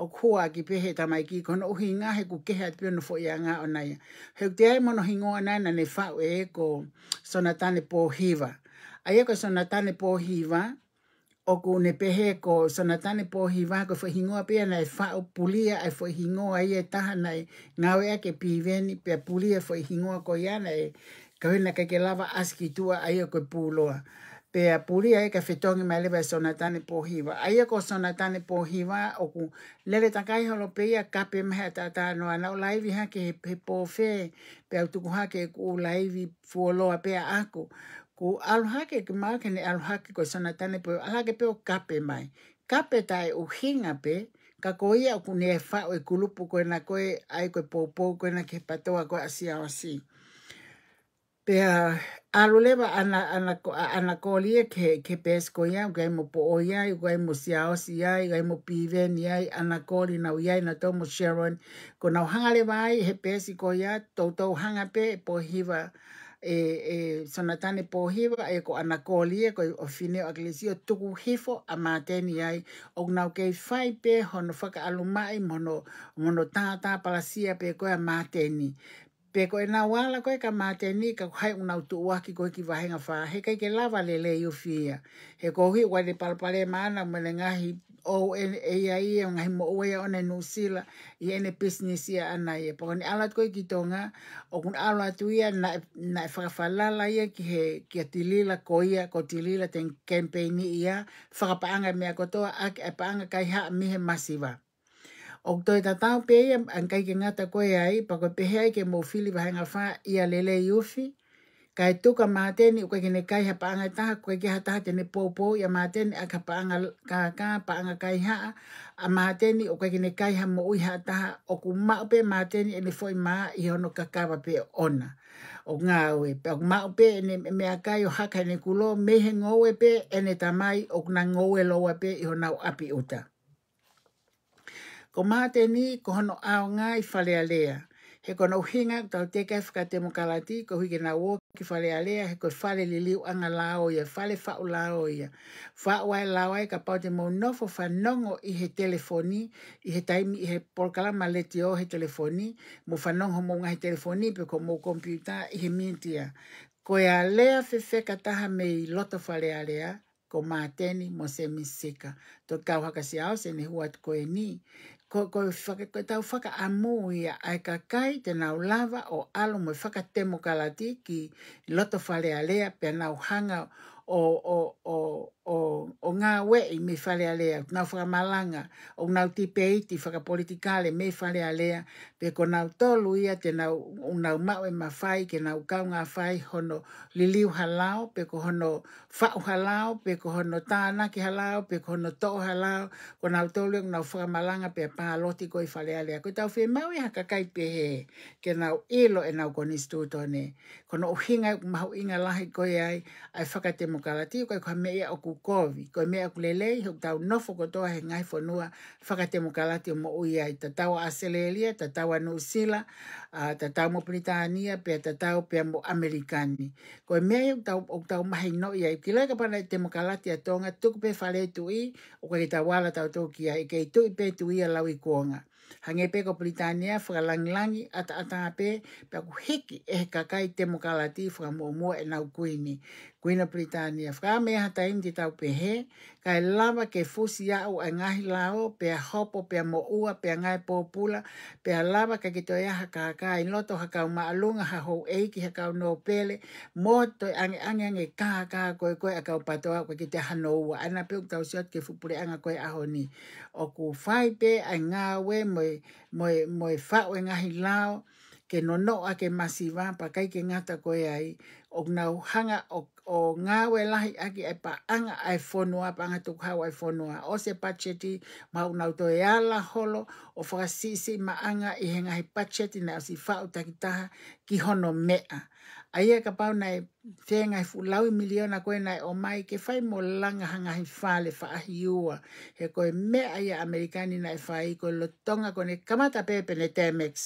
o ko a ki pe heta mai ki ko no hinga he ku ke ha pe no fo yanga o nai he te ai e mono hingo na na ne fa e ko sonatane po hiva ai e ko sonatane po hiva o ku ne pehe ko sanatane po hi wa ko fo hingo pe na fa pulia e fo hingo ai eta na nai we ke piveni pe pulia fo hingo ko ya nai ka hina ke ke lava aski tua ai ko pulo pe pulia e ka fetong mai le sanatane po hi wa ai ko sanatane po hi wa o ku le le takai ho lo pe ka pe me ta ta no ana o live ha ke pe po fe pe tu ku ha ke ku live fo lo pe a ko ko alhake ke maka ni alhake ko sana tane po alhake pe o kape mai kape tai o hinga pe ka ko ia ku ne fa o kulupu ko na ko ai ko po po ko na ke pato ko asia o si pe a alu leva ana ana ko ana ko lie ke ke pes ko ia ga mo po o ia ga mo si a o si ia ga mo pi ve ni ai ana ko li na o ia na to mo sharon ko na hanga le vai he pes ko ia to to hanga pe e po hiva e e sona tane po hiva e ko ana ko lie ko o o aglesio tuku hifo a mateni ai o na ke fai pe hono faka alu mai mono mono tata pala sia pe ko a mateni pe ko na wala ko ka mateni ka hai una tu waki ko ki vahenga fa he ke lava le le yo fia he ko hi wa de pal mana me le o e ia ia o ngai mo ue o ne nusila i ene business ya ana ia. Pako alat koe ki tonga o kun alat ia na, na e whakafalala ia ki he ki atilila tilila ko ko tilila ten campaign ia whakapaanga mea kotoa ake e paanga kai haa mihe masiva. O toi tatau pe ia ngata koe ai pako pehe ai ke mo fili vahenga wha ia lele yufi, kai to tuka mateni ko kene kai ha panga ta ko ke ha ta te ne popo ya mateni aka panga ka ka panga kai ha a mateni o ka kene kai ha mo u ha ta o ku ma pe mateni ele foi ma i ono ka ka pa pe ona o nga we pe o ma pe ne me aka yo ha ka ne kulo me he ngo we pe ene ta mai o na ngo we lo we pe i ona api uta ko ni ko no a nga i fale alea. lea he kona uhinga hinga ta te te mo ko hi na wo ki fale alea he ko fale li liu anga lao ye fale fa ula o ye fa wa la wa ka pa te mo no i he telefoni i he taimi i he por kala maleti o he telefoni mo fa mo nga he telefoni pe ko mo komputa i he mintia ko ya lea fe fe ka taha me i loto fale alea ko mateni mo se misika to ka si ao se ni huat ko e ni ko ko fa ko tau fa ka amo ia ai ka kai te nau lava o alo mo faka ka te mo ki loto fa pe nau hanga o o o o, o ngā we i me fale alea, o nau whakamalanga, o nau te peiti whakapolitikale me fale alea, pe ko nau tolu ia te nau, o nau mau e ma fai ke nau kau ngā whai hono liliu halao, pe ko hono whau halao, pe ko hono ke halao, pe ko hono tō halao, ko nau tolu e o nau whakamalanga pe pāloti ko i fale alea. Ko tau whi mau e haka kai pe he, ke nau elo e nau koni stūto ne. Ko no uhinga mahu inga lahi koe ai, ai whakatemokalati, ko i kua mea o ku kovi. Ko e mea kulelei, hau tau nofo kotoa he ngai whanua whakate mo kalati o mo uia i tatau a Selelia, tatau a Nusila, uh, tatau mo Britania, pia tatau pe mo Amerikani. Ko e mea hau tau, hau tau mahi no ia i kila ka pana i te mo kalati a tonga, tuku pe whare tu i, o kai ta wala tau tau kia i kei tu i pe tu i a lau i kuonga. Hange pe ko Britania, whakalangilangi, ata atanga pe, pia hiki e he kakai te mo kalati, e nau kuini. Kuina Britania fra me ha taim di tau pe he ka lava ke fusi ya u ngahi lao pe hopo pe mo ua pe ngai popula pe lava ka kito ya ha ka ka i loto ha ka ma lunga ha ho e ki ha ka no pele mo to ang ang ang ka ka ko ko ka pa to ko ki te ha no ua ana pe ka usi ke fu pure anga ko a honi o ku fai pe a nga we mo mo mo fa u e ngahi lao ke no no a ke masiva pa kai ke ngata ko ai o ngā hanga o, o ngā we lahi aki e pa anga ai whonua, pa anga tuk hau ai whonua. O se pacheti, mau nau to e ala holo, o whakasisi ma anga i henga he pacheti na si whao takitaha ki hono mea. A ia ka pau nei, te ngai fulau miliona koe nei o mai, ke whai mo langa hanga hi whale whaahi ua. He koe mea ia Amerikani nei whai, koe lotonga tonga koe ne kamata pepe ne temeks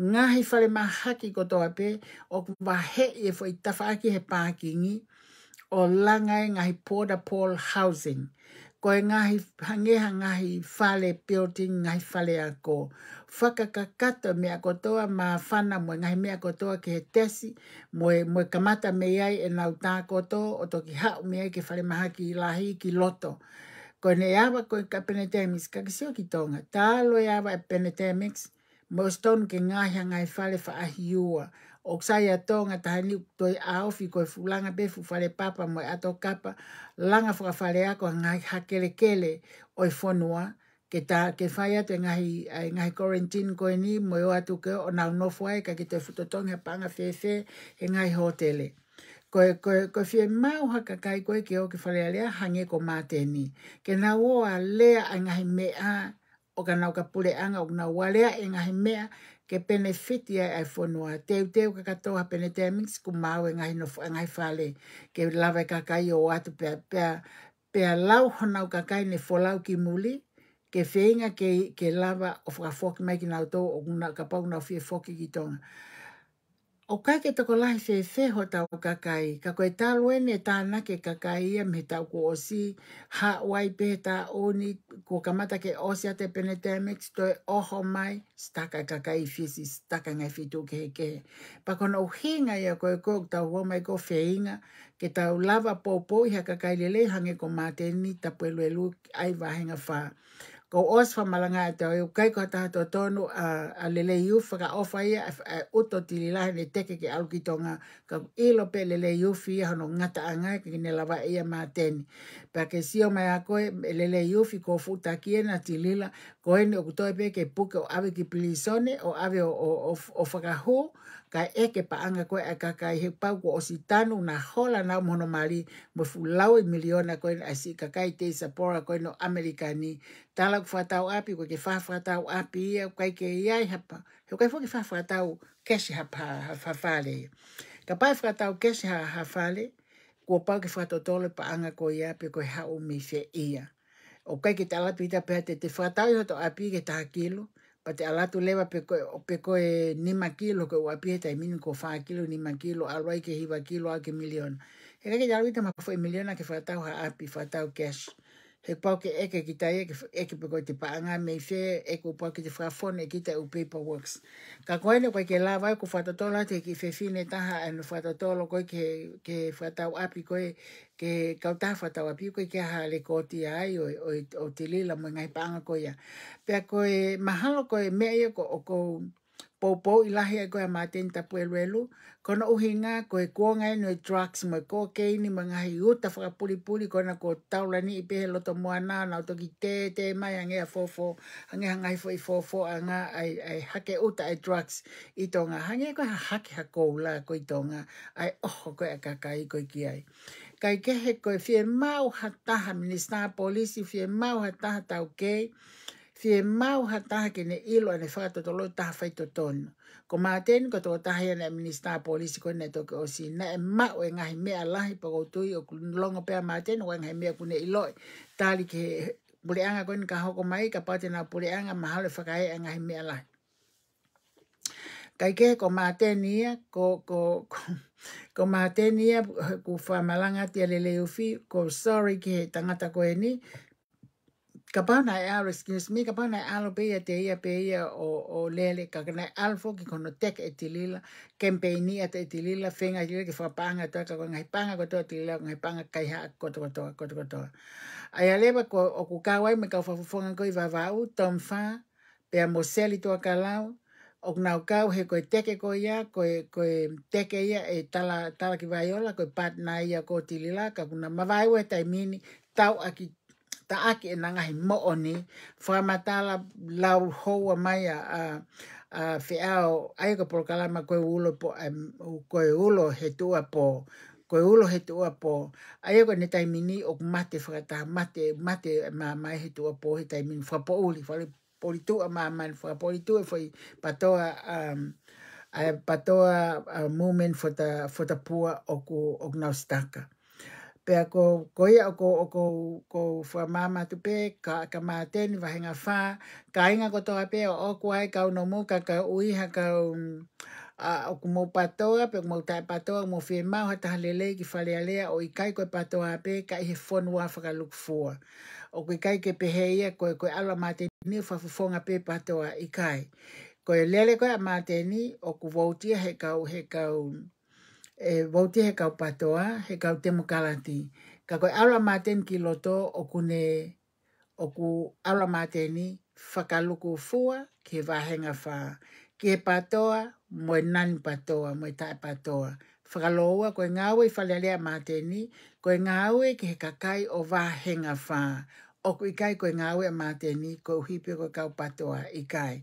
ngahi whare mahaki ko toa pe, o wahe e fwoi tawhaki he pākingi, o langai e ngahi Porter Paul Housing. Ko e ngahi hangeha ngahi whale building, ngahi whale a ko. Whakakakata mea ko toa mā whana moe, ngahi mea ko toa ke he tesi, mo moe kamata me ai e nau tā ko o toki me mea ke whare mahaki i lahi ki loto. Ko e ne awa ko e ka penetemis, kakisio ki tonga, tā e awa e penetemis, mo stone ke nga ha nga fale fa a hiua a tonga ta ni toi a ofi ko fulanga be fu fale papa mo a kapa langa fu fale a ngai nga ha kele kele o i fonua ke ta ke fai a te nga quarantine ko ni mo o atu ke o na no fu ka ki te futo tonga panga fe fe e hotele ko ko ko fie mau haka kai ko keo ke fale alea hange ko mateni ke na o a le a nga hi o ka nau ka pule anga o na walea e ngahi mea ke pene fiti ai ai whanua. Teu teu ka katoa ha pene te amings ku mau e ngahi, no, e ngahi whale ke lawe ka kai o atu pea, pea, pea lau honau ka kai ne wholau ki muli ke whenga ke, ke lawa o whakafoki mai ki nau tō o ka pau nau fie foki ki tonga. O kai ke tako lahi se se ho tau kakai, ka koe talo ne tāna ke kakai ia me tau ko osi, ha wai pe ta oni, ko kamata ke osi a te pene temex, toi oho mai, staka kakai fisi, staka ngai fitu ke heke. Pakona uhinga ia koe ko tau ho mai ko feinga, ke tau lava popo iha kakai lele hange ko mate ni tapuelu elu ai vahenga faa ko os fa malanga te o kai ko tata tonu a a lele yu fa ka ofa ia uto tili la ni teke ki alu kitonga ka ilo pe lele yu fi ha no ngata anga ki ne lava e ia ma ten pa ke sio mai a ko e lele yu fi ko futa ki na tili la ko ene o to pe ke puke o ave ki plisone o ave o o o fa ka ho ka e ke pa anga ko a ka kai he pa ko ositanu na hola na mono mari mo fu lau e miliona ko ene asi ka kai te sapora ko no amerikani tala ku fatau api ko ke fa fatau api ia kai ke ia hapa ko kai foki fa fatau kesi hapa fa fale ka pa fatau kesi ha ha fale ko pa ke tole pa anga ko ia pe ko ha o mi se ia o kai ke tala pita pe te te fatau to api ke ta kilo pa te alatu leva pe ko pe ko e ni ma kilo ko api ta i min ko fa kilo ni ma kilo a roi ke hiva kilo a ke milion e ka ke jalu ita ma ko fo e miliona ke fatau ha api fatau kesi he pau ke eke ki tai eke, eke peko te paanga me i whee e ko pau ki te whafone ki tai u paperworks. Ka koene koe ke lawa e ko whatatola te ki whewhine taha e no whatatolo koe ke, ke whatau api koe ke kauta whatau api koe ke ha le koti ai o, o, o te lila mo ngai paanga koe ia. Pea koe mahalo koe mea ia ko o ko, ko popo i lahi e koe maten ta puelu kona uhinga koe kuonga e noe drugs mo ko keini mga hi uta whakapulipuli kona ko taula ni i pehe loto moana na o toki te te mai ange a fofo ange hanga i fofo i fofo a nga ai, ai hake uta ai drugs i tonga hange koe ha hake ha koula ko i tonga ai oho koe a kakai koe ki ai kai kehe koe fie mau hataha minister polisi fie mau hataha tau kei okay fie mau ha taha ke ne ilo ane wha to tolo taha fai to tonu. Ko mā tēnu ko tō taha ane a minister polisi ko ne toke o si na e mau e ngahi mea lahi pa koutui o longa pēa mā tēnu ko e ngahi mea kune iloi. Tāli ke pureanga ko ni ka hoko mai ka pate na pureanga mahalo e whakae e ngahi mea lahi. Kai kehe ko mā tēnu ia, ko, ko, ko, ko mā tēnu ia ku whamalanga tia lele ufi, ko sorry ke he tangata ko e ni, ka pauna e aro, excuse me, ka pauna e aro peia te ia peia o, o lele, ka kanai alfo ki kono tek e tilila, kempeini at e tilila, whenga tilila ki whapanga toa, ka kongai panga kotoa tilila, kongai panga kai haa koto kotoa, koto kotoa. Ai a lewa ko o ku kawai me ka whafafonga koi vavau, tom wha, pea mo seli toa ka lau, o kunau kau he koe teke ko ia, koe, koe teke ia e tala, tala ki vaiola, koe patna ia ko tilila, ka kuna mawaiwe tai mini, tau aki tila, taaki e nangahi mo'o ni whamatala lau houa mai a a a feao ai ko porkalama koe ulo po koe ulo he tua po koe ulo he tua po ai ko ne taimini o ok mate frata mate mate ma mai he tua po he taimini fa po uli fa poli tua ma man fa poli tua foi patoa um a patoa a uh, moment for the for the poor o ko o staka pe ko ko ia ko ko ko fa mama tu pe ka ka ma ten va henga fa ka inga ko to pe o ko ai ka no mo ka ka ui ha ka um, a o ku mo pato a pe mo ta pato mo fi ma ho ta lele ki fa le ale o i kai ko patoa a pe ka i fo no a fa ka luk fo o ku kai ke pe he ia ko ko ala ma te ni fa fo fo nga pe pato a i kai ko lele ko a ma te o ku vo ti he ka o he ka um, e vau te he kau patoa, he kau te mokalanti. Ka koe aura maten ki loto o kune, o ku aura mateni, whakaluku fua ke he wāhenga Ki he patoa, moe nani patoa, moe tae patoa. Whakaloa, koe ngāwe i whalelea mateni, koe ngāwe ki he kakai o wāhenga whā. O ku ikai koe ngāwe a mateni, koe uhipi koe kau patoa ikai.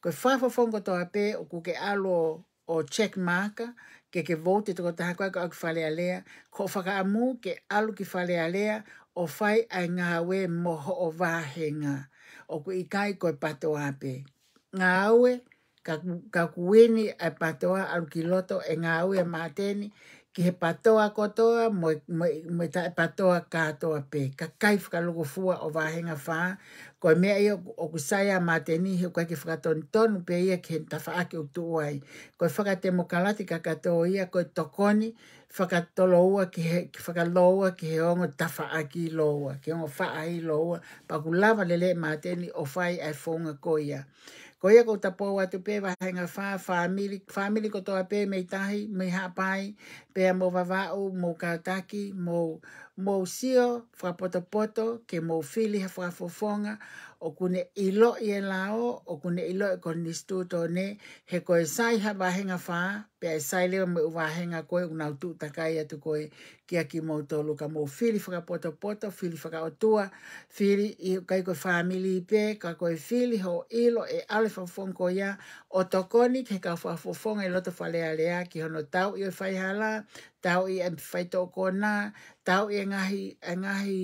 Koe whāwhafongo toa pē, o ku ke alo o check marker, ke ke vote to ta ko ko fale alea ko fa ka mu ke alu ki fale alea o fai ai nga we mo ho o va o ku i kai ko pato ape nga we ka ka kuini e patoa alu ki loto e nga we mateni ki he patoa kotoa mo ta e patoa katoa pe. Ka kaif ka lugu fua o wāhenga whā, koe mea i o kusaya mā te nihi o ki whakaton tonu pe ia ki henta whaake o tu uai. Koe whakate mo kalati ka katoa ia koe tokoni whakatolo ua ki, he, ki whakaloa ki he ongo tafa aki i loa, ki ongo whaa ai loa, pa lele mā te mateni o whai ai fonga koe ia. Ko ia e ko ta pōua tu pē wahenga whā, whāmili, whāmili ko toa pē mei tahi, mei hāpai, pē mo wawau, mō kātaki, mo mo sio, poto ke mō whili hawhāfofonga, whāfofonga, o kune ilo i e lao, o kune ilo i e kone nistu tone, he koe sai ha wahenga wha, pia e sai lewa mwe wahenga koe, unau tu takai atu koe, kia ki mou tolu ka mou fili whaka poto poto, fili whaka o tua, fili i kai koe family i pe, ka koe fili ho ilo e ale whafong koe ia, o tokoni ke ka whafofong e loto whalea lea, ki hono tau i o e whaihala, tau i e whaito o kona, tau i e ngahi, e ngahi,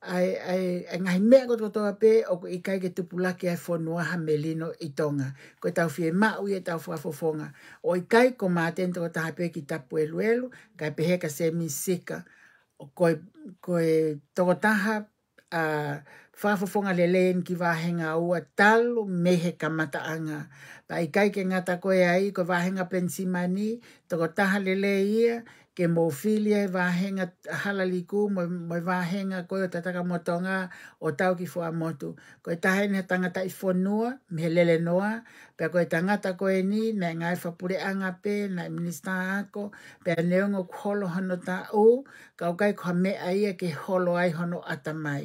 ai ai ngai me ko to pe o ko ikai ke tupula ke ai fono ha melino itonga e ko ta fi ma o ye ta fo fo fonga o ikai ko ma ten ta pe ki ta puelu e ka pe he ka se mi sika o ko ko to ta ha a fa fo fonga le len ki va henga u a tal me he ka mata anga ba ikai ke ngata ko ai ko va henga pensimani to ko ta ha le le ia ke mo filia va e henga halaliku mo mo va e henga ko tataka motonga o tau ki fo amotu ko ta hene tanga ta fo noa me lele noa pe ko tanga ta ko eni na nga fa pure anga pe na minista ako pe ne ngo kholo hono ta o ka ka ko me ai ke holo ai hono atamai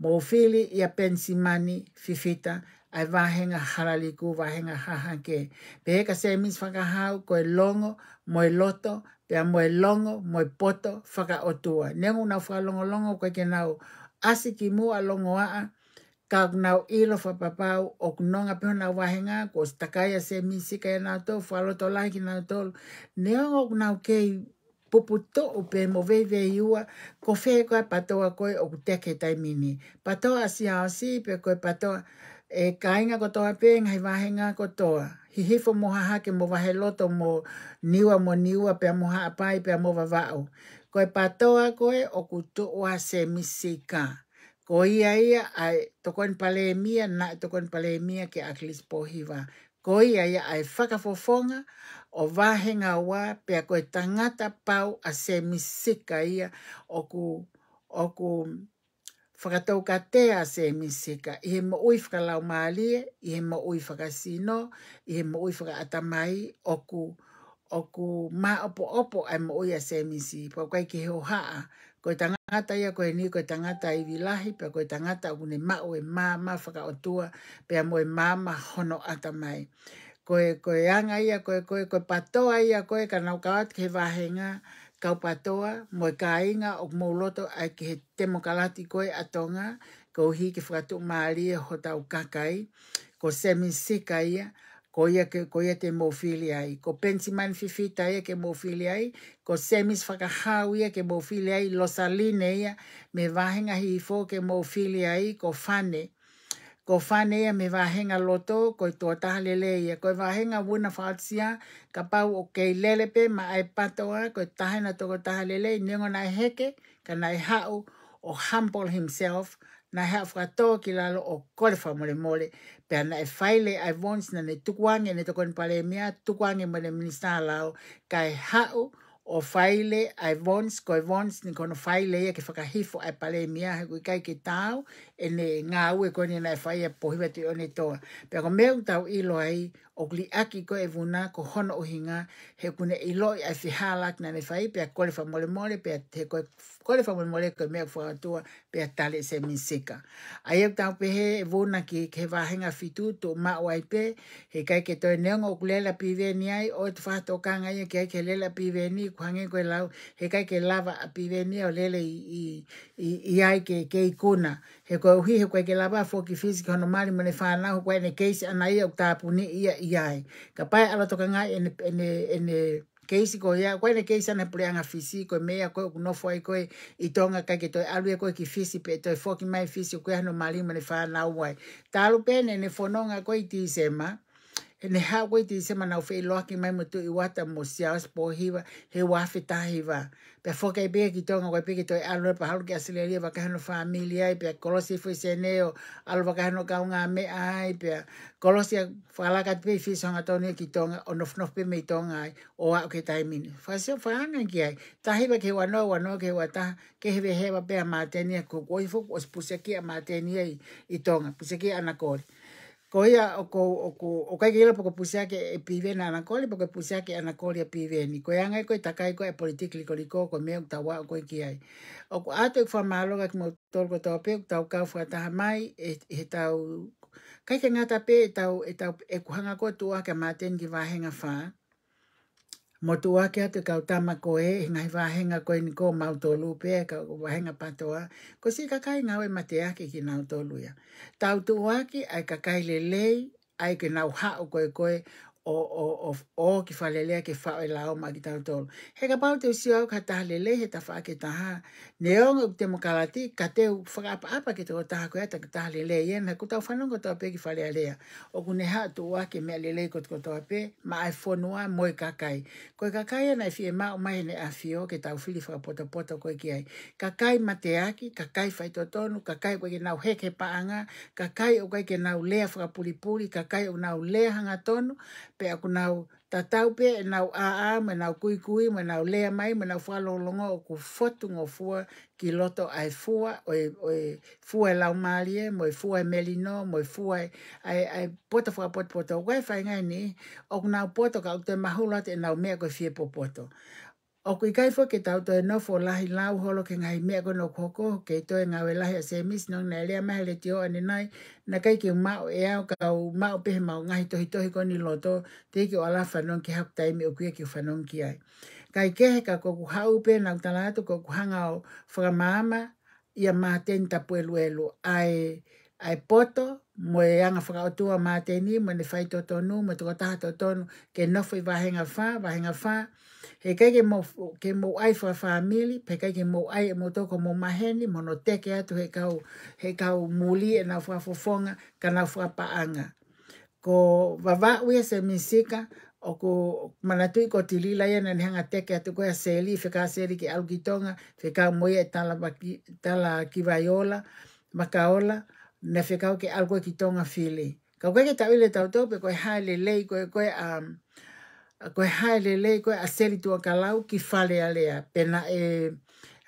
mo fili ia pensi mani fifita ai vahenga haraliku, vahenga hahake. Pe eka se emis whakahau, koe longo, moe loto, pe a moe longo, moe poto, whaka o tua. Nengu nau whaka longo longo koe ke nau asi ki mua longo aa, ka ku nau ilo wha papau o ku nonga na wahenga, ko stakaya se mi sika e nau tau, whalo to lahi ki nau tau. Nengu ku nau kei pupu to o pe mo vei vei ua, ko whee koe patoa koe o ku teke Patoa si hao pe koe Patoa e kainga ko toa pe ngai wahenga ko toa hi hifo mo ha ke mo wahe loto mo niwa mo niwa pe moha ha pai pe mo vavao ko e patoa ko e o kutu to wa se misika ko ia ia ai to ko pale e mia na to ko pale e mia ke aklis po hiva ko ia ia ai faka fofonga o wahenga wa pe ko tangata pau a se misika ia o ku o whakatau ka te a se misika. I he maui whakalau maalie, i he maui whakasino, i he maui whakaata mai, oku, oku ma opo opo ai maui a se misi. Pa kai ki heo haa, koe tangata ia koe ni koe tangata i vilahi, pa koe tangata une mao e māma pe pa moe māma hono atamai. mai. Koe koe anga ia, koe koe, koe patoa ia, koe kanau kawat ke vahenga, koe kaupatoa mo e kāinga o mouloto ai ki he temokalati koe atonga ko hi ki whakatu maari e ho kakai ko semi sika ko ia, ke, ko ia te mōwhili ai ko pensi man fifita ia ke mofilia i ko semis whakahau ia ke mofilia i losaline ia me wahenga hi i ke mofilia i ko whane ko whane ia me wāhenga loto, ko i tō tahalele ia, ko i wāhenga wuna whātsia, ka pau o kei lelepe, ma ai patoa, ko i tahena tōko tahalele, nengo nai heke, ka nai hau, o humble himself, na hea whakatoa ki lalo o korewha mole mole, pia na e whaile ai vons na ne tukuange, ne tokoni pale mea, tukuange mole minisana lao, ka e hau, o faile ai vons ko vons ni kono faile ia ke whakahifo ai pale mia he kai ki tau e ne ngā ue koni na e po pohiwati oni to toa. ko meu tau ilo ai o gli aki ko e vuna ko hono o hinga he kune i loi a si hala na ne fai pe kole fa mole mole pe te ko kole fa mole mole ko me fa to pe tale se misika ai ta pe he e vuna ki ke va hinga fitu to ma o ai pe he kai ke to ne ngo kule la pi ni ai o te fa to ka ngai e ke ai ke le la pi ni ko hange ko la he kai ke lava a pi ni o le i i i ai ke ke ikuna he koe uhi he koe ke lava fo ki fisika no mali mo ne fa na ko ne ke ana ia ta puni ia i Ka pai ala toka ngai ene, ene, ene keisi ko ia, koe ene keisi ana pule anga fisi, koe mea koe kunofo ai koe i tonga kai ke toi alue koe ki fisi pe toi foki mai fisi koe hano malimu ne whanau wai. Talu pene ne fononga koe i tisema, e ne ha koe te sema nau whee loaki mai mutu i wata mo siaus po hiwa he wafi tahiwa. Pea whoka i be ki tonga koe piki toi alo pa haluki a sile lia wakahano familia e pe kolosi fwe se neo alo wakahano ka un ame ai pe kolosi a whalaka te pei whisonga tonu ki tonga o nofnof pe mei tonga o a oke tai minu. Whaseo whaanga ki ai ta tahiwa ke wa no wa no ke wa ta ke hewe pe pea mātenia ko koi fuku o spusakia mātenia i tonga pusakia anakori ko ia o ko o ko o kai gela poko pusia ke e pive na na koli poko pusia ke na koli e pive ni ko yanga ko ta kai ko e politikli ko liko ko me ta wa ko ki ai o ko ate fa malo ga ko tor ko ta pe ta ka fa ta mai e, e ta kai ke na ta pe ta e ta e, e ko hanga ko tu a ka maten ki va henga fa mo tu wa te kau tama ko e ngai wa henga ko ni ko mau to lu pe ka wa henga ko si ka kai ngai ma te ki na to lu ya tau tu wa ki ai ka kai lei ai ke na ha o ko ko e o o o o ki fa le ke fa e la o ma ki tau tolu. He ka pau te usi ka taha le he ta fa ke taha. Ne onga u te mokalati ka te u whakapa apa ki tau taha koe ta ka taha le le iena ku tau whanonga tau pe ki fa le O ku ne ha tu ua ke mea le le kot ko tau pe ma ai whonua moi kakai. Koe kakai ana i e fie ma o mai ne a fio ke tau fili whakapota pota koe ki ai. Kakai ma te aki, kakai fai to tonu, kakai koe ke nau hek he paanga, kakai o koe ke nau lea whakapulipuli, kakai o nau lea hanga tonu, pe aku nau tatau pe e nau a a me nau kui kui me nau le mai me nau whalo lo ngo ku fotu ngō fua ki loto ai fua o e, o e fua e mo e e melino mo e e ai, ai pota fo pota pota o wai ngai ni o nau poto ka ukte mahulat e nau mea koe fie po poto. O kui kai fo ke tau toi nofo lahi lau holo ke ngai mea kono koko, ke toi ngawe lahi a se nong na elea mahele ti o ane nai, na kai ke mao ea o kau mao pehe mao ngahi tohi tohi koni loto, te ke o ala fanon ki hap taimi o kuia ki fanon ki ai. Kai kehe ka koku hau pe na utala atu koku hanga o whakamaama ia maaten tapu elu elu ai, ai poto, mo e anga whaka o tua maateni, mo ne whaito tonu, mo tukotaha tonu, ke nofo i wahenga wha, wahenga wha, he kai ke mo ke mo ai fa family pe kai ke mo ai mo to ko mo maheni mo no te atu he kau he kau muli e na fa fofonga kana fa pa anga ko va va we se misika o ko manatu ko tilila ye nen hanga te atu ko ya seli fe ka seli ke algitonga fe ka mo ye tala ba tala ki makaola ne fe ka ke algo kitonga fili ka ko ke ta vile ta to pe ko ha le le ko ko e, a um, koe haele le koe a seri a ka lau ki fale alea. Pena e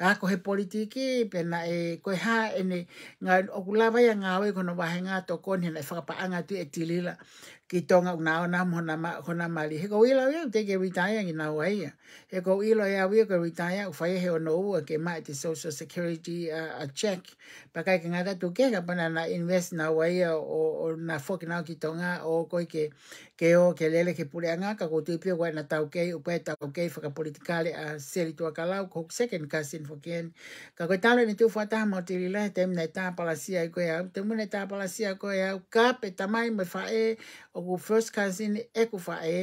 a koe politiki pena e koe ha ene nga o kula vai nga we kono wahenga to kon hena fa e pa anga tu etilila ki tonga una ona mona na ma ona ma li ko ila ia te ke vitaya ni o ai he ko ila ia wi ko vitaya u fai he ono u ke ma te social security a check pa kai kinga ta tu ke ka pana na invest na o o na foki na ki tonga o ko ke ke o ke lele ke pure anga ka ko te wa na tau ke u pa ke fa ka politika a seli tu ka lau ko second case in fo ken ka ko ta le ni tu fa ta mo te lele te mne ta pala sia ko ia te mne ta pala sia ko ia ka pe ta mai me fa e o ku first cousin e ku whae,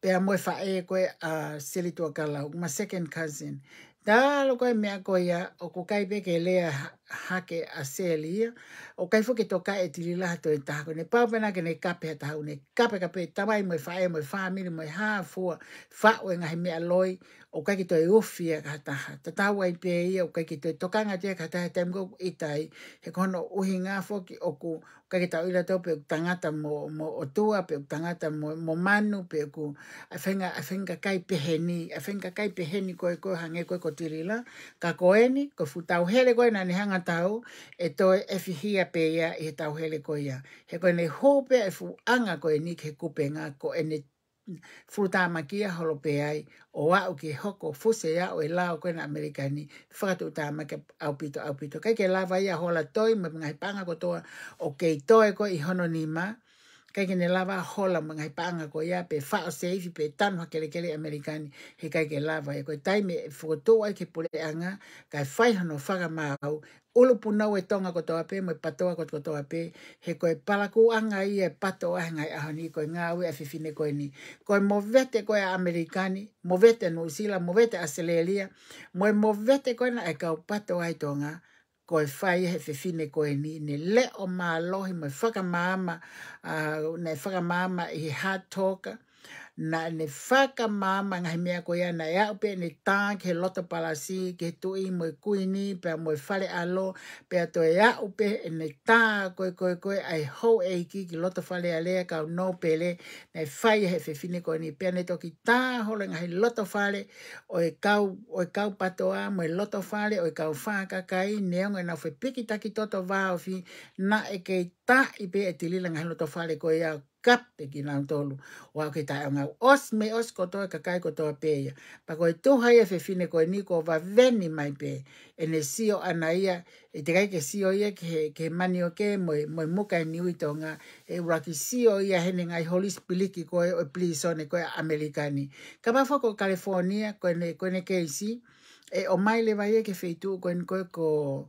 pea moe whae koe a uh, silitua ma second cousin. Tā lo koe mea koe ia, o ku kaipeke lea hake a selia o kai foki toka e tili la to e tahako ne papena ke ne kape ta ne kape kape tamai mo fa e mo fa mi mo ha fo fa o nga he me aloi o kai ki to e ofia ka ta ta ta wai pe e o kai ki to e toka nga te ka ta tem go itai he kono o hinga foki o ku kai ki ta ila to pe tangata mo mo o tua pe tangata mo mo manu pe ku a fenga a fenga kai pe heni a fenga kai pe heni ko e ko hange ko ko tirila ka ko eni ko futa o hele ko na ni hanga langa tau e toi e fihia pe ia i he tau hele ko ia. He koe nei hōpea e fu anga koe ni ke kupe ngā ko e ne furutama kia holo pe ai o au ki hoko fuse ia o e lao koe na Amerikani whakatu utama ke au pito au pito. Kei ke lava ia hola toi me mga hepanga kotoa o kei toi koe i hono ni kai ke ne lava hola mga panga ko ya pe fa se ifi pe tan ha kele kele amerikani he kai ke lava e ko taimi foto e ai ke pole anga kai fai hano faga mau ulu puna we tonga ko toa pe me patoa ko ko toa pe he ko e pala ku anga i e pato anga i ahani ko nga we afifi ne ko ni ko mo vete ko e mo vete no sila mo vete aselelia mo mo vete ko na e ka pato ai tonga ko e fai he fe fine ko e ni ne le o ma lohi mo e whakamama uh, ne whakamama i hatoka toka na ne whaka māma ngai mea ko ia na iau pe ne ta ke loto palasi ke tui mui kui ni pe mo mui alo pe a toi iau pe ne ta ko ko koe ai hou eiki ki loto whare alea ka u pele ne fai whai he whewhine koe ni pe a ne toki tāng hole ngai loto whare o e kau, o e kau patoa mo loto whare o e fa ka kai ne ngai na whepiki taki toto vāo fi na e ke ta i pe e tililanga hino to whare koe iau kape ki lan tolu. O ake tai o ngau, os me os kotoa ka kai kotoa peia. Pa koe tuha ia fe fine koe ni koe va veni mai pe. E ne sio ana ia, e te kai ke sio ia ke, ke mani o ke moe, moe muka e niwi to ngā. E uraki sio ia hene ngai holy spiliki koe o pliso ne koe amerikani. Ka mafo ko California, koe ne, koe ne Casey, e o mai le vai e ke feitu koe ni koe ko... Ko,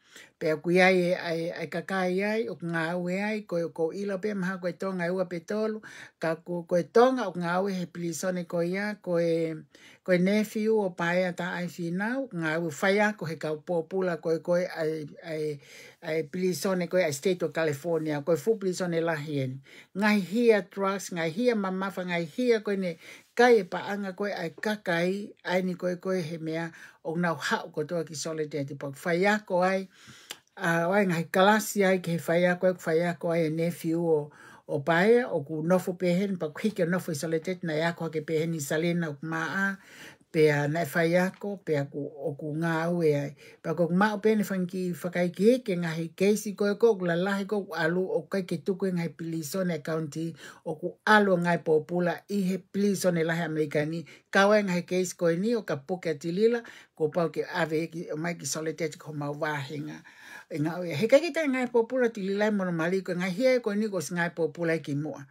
pe a kui ai ai ka kai ai o nga ue ai ko ko ila pe ma ko tonga ua pe tolu ka ko ko tonga o nga ue he plisone ko ia ko e ko ne fiu o pae ata ai fina nga ue fai a ko he ka popula ko ko ai ai ai plisone ko ai state of california ko fu plisone la hien nga hia trust nga hia mama fa nga hia ko ne kai e paanga koe ai kakai, ai ni koe koe he mea o ngau hau kotoa ki solidarity pok. Whai ako ai, uh, ai ngai kalasi ai ki he whai ako ai, whai ako ai e nephew o, o pae, o ku nofo pehen, pa kuhike nofo i solidarity na iako hake pehen i salena o kumaa pe a nai fai ako, pe a oku ngā au e ai. Pa kok mao pene whanki whakai ki heke ngahi keisi koe kok, la lahi kok alu o kai ke tuku e ngai pilisone county, oku alu ngai popula i he pilisone lahi amerikani, kawai e ngai keisi koe ni o ka puke atilila, ko pau ke ave heki o mai ki solitate ko mau wāhinga. E ngā ui, he kai ke tai ngai popula atilila i monomali, ko ngai hia e koe ni ko ngai popula i ki mua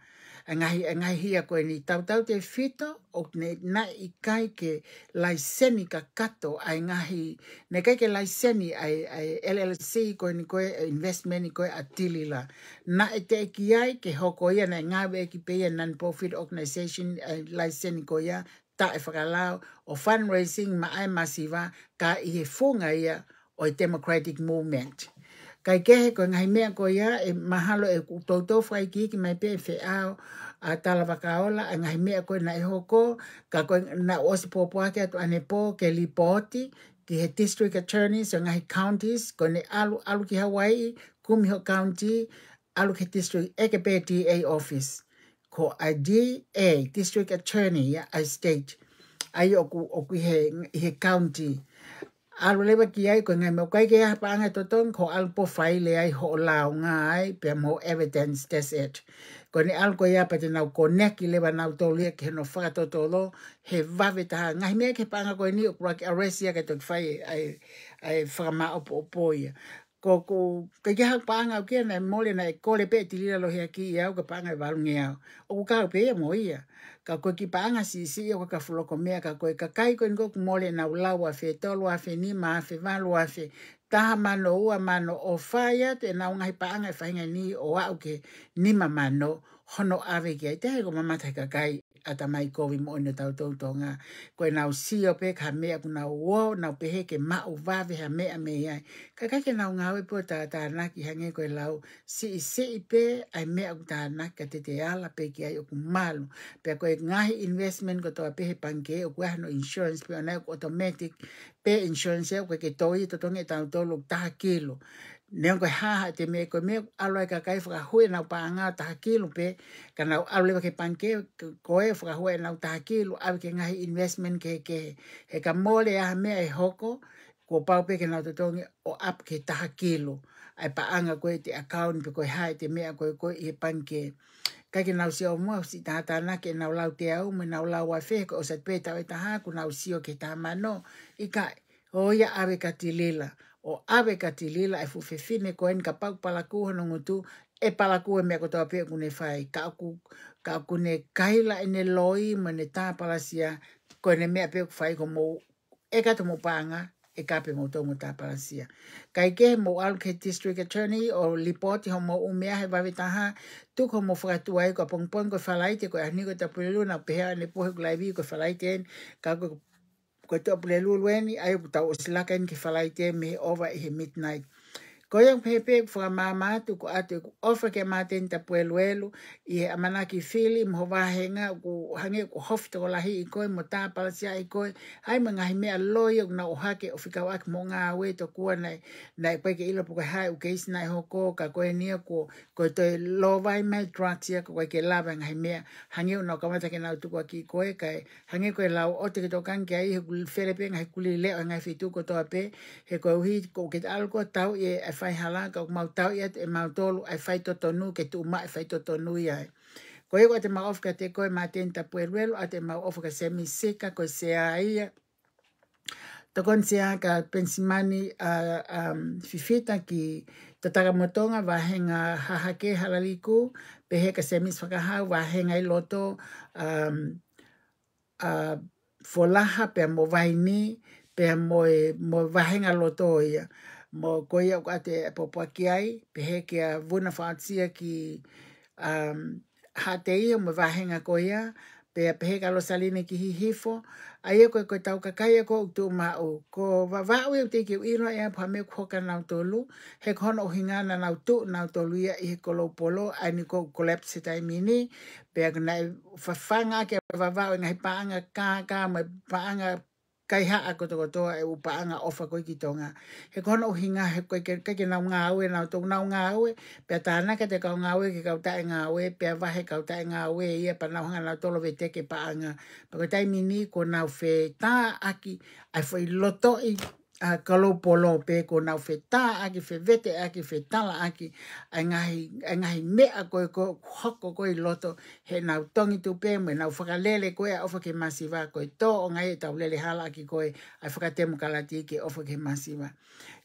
ngahi ngahi hia ko ni tau tau te fito o ne na i kai ke laiseni ka kato ai ngahi ne kai ke laiseni ai ai LLC ko ni ko investment ko atili la na e te ki ai ke hoko ia na ngā we ki pe non profit organization ai eh, laiseni ko ia ta e whakalao o fundraising ma ai masiva ka i he fonga ia o Democratic Movement kai kehe ko ngai mea ko ia e mahalo e toto fai ki ki mai pe fe a a tala vaka ola e ngai mea ko na e hoko ka ko na os po po ake atu ane po ke li poti ki he district attorney so ngai counties ko ne alu alu ki Hawaii kumiho county alu ke district eke pe DA office ko a DA district attorney ya a state ai o oku he he county aro lewa ki ai koe ngai mo kai ke hapa anga toton ko alpo fai le ai ho lao ngā pe mo evidence that's it. Ko ni alko ia pa te nau koneki lewa nau tō lia ke no whakato tō lo he wawe taha. Ngai mea ke pa anga koe ni o kura ki arresia ke tuk fai ai, ai opo opo ia ko ko ke ke hak panga ke na mole na kole pe tirira lo hia ki ya ka panga ba lunge ya o ka pe mo ia ka ko ki panga si si o ka fulo ko mea ka ko ka kai ko ngok mole na ula wa fe to lo afe ni ma afe va lo afe ta mano u mano o faia te na un hai panga fa ni o a ke ni ma mano hono ave ke te ko ma ma ka kai ata mai kovi mo ino tau tau tau ngā. Koe nau sio pe ka mea ku nau wō, nau pehe ke mau vāwe ha mea mei ai. Ka kake nau ngā we pua tā naki hange koe lau, si i si i pe ai mea ku tā naki ka te ala pe ki ai o ku malu. Pe koe ngahi investment ko tō pehe panke o kua hano insurance pe o automatic pe insurance e o koe ke toi to tonge tau tau lo taha kilo. Nen koe haha te me koe me aloe ka kai whaka hui na pa ngā taha kilu pe, ka nau aloe ke panke koe whaka hui nau taha kilu awi ke ngahi investment ke ke he ka mole aha me e hoko ko pau pe ke na te tongi o ap ke ta kilo ai pa anga koe te account pe koe hae te me ko koe i e panke ka ke nau si o mua si ta na ke na lau te au me nau lau wafe ko o pe ta ta e taha ku nau si ke ta mano i ka o ia ka te lila. Ka o ave ka tilila e fufifine ko en ka pau palaku hanungu tu e palaku e mea kotoa pia kune whai ka aku ka aku ne kaila e ne loi ma ne tā palasia ko ne mea pia kua whai ko mo e kato mo pānga e ka pe mo tō mo tā palasia. Ka ike mo alke district attorney o lipoti ho mo umea he wawetaha tu ko mo whakatua ko pongpong ko whalaite ko e hanigo tapuriru na pehea ne pohe kulaibi ko whalaite en ka kwete bolelulweni a hi buta u silaka me over hi midnight Ko yung pepe fwa mama tu ko ate ko ofa ke maten ta pueluelu i he amanaki fili mho vahenga ku hange ku hofta ko lahi i koi mo palasi sia i koe ai ma ngahi mea loi o na uhake o fikau ake mo ngā we to kua nai nai koe ke ilo puke hai uke isi nai hoko ka koe nia ko koe toi lovai mai drugs ia ko koe ke lava ngahi mea hange o nao kamata ke nao tuku aki i koe kai hange koe lau ote ke tokan ke ai he kuli ferepe ngahi kuli leo ngahi fituko toa pe he koe uhi ko ke alko tau i e fai halanga o mau tau iat e mau tolu ai fai toto nu ke tu ma e fai toto nu ia e. Ko ego te mau ofka te koe ma te nta pueruelu a te mau ofka semi mi seka ko se a ia. Tokon se a ka pensimani a um, fifita ki tataka motonga wa henga hahake halaliku pehe ka semi mis whakahau wa henga i loto um, uh, folaha pe mo vaini pe mo, loto ia mo koe au ka te popoa ki ai, pehe ki a vuna whaatsia ki um, hatei o me wahenga koe pe a pehe ka lo saline ki hifo, a ia e koe koe tau kakai ako u tū mau. Ko wawau iu te ki u ino ea pwa meu koka nau tolu, he kono uhingana nau tū nau ia i he kolo polo, a ni ko kolepsi tai mini, pe a kuna i whawhanga ke wawau inga he paanga kā kā, me paanga kai ha a koto koto e u ofa koe ki tonga. He kono uhi ngā he koe ke kake nau ngā aue, nau tō nau ngā aue, pia tāna ka te kau ngā aue ke kau tae ngā aue, pia vahe kau tae ngā aue ia pa nau hanga nau tolo ve teke paanga. anga. Pa koe tai mini ko nau fe tā aki, ai foi loto i a kalo polo pe ko na feta aki fe vete aki fe tala aki ngai ngai me a ko ko hoko ko i loto he na tongi tu pe me na fa lele ko e ofa ke masiva ko to ngai ta lele hala ki ko e a fa te kalati ke ofa ke masiva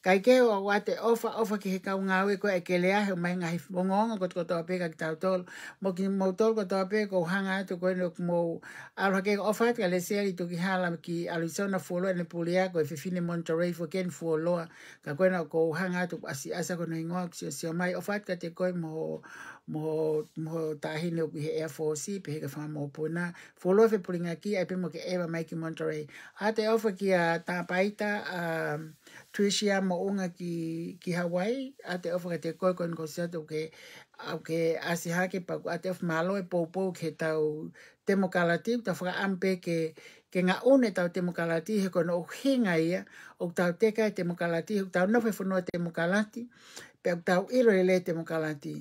Kai ke o wa te ofa ofa ki he kau ngā ue koe e ke lea he mai ngā hifu ngonga kot kotoa pēka ki tau tolu. Mo ki mou tolu kotoa pēka o hanga atu koe no ki mou aroha ke ofa atu le seri tu ki hala ki Arizona fuoloa ne puli ako e fifine Monterey fu ken fuoloa ka koe na ko hanga atu asi asa kono ingoa ki sio sio mai ofa ka te koe mo mo mo tahine o ki he Air Force pe he ka wha mo pona fuoloa fe puli ngaki ai pe mo ke ewa mai ki Monterey. Ate ofa ki a tāpaita a tuisia ma unga ki, ki Hawaii, ate ofa ke te koe koe nko se atu ke, au ke asi hake paku, a ofa malo e poupo ke tau temokalati, ta whaka ampe ke, ke ngā une tau temokalati, he kono o hinga ia, o tau teka e temokalati, o tau nofe whanua temokalati, pe o tau iro e le temokalati.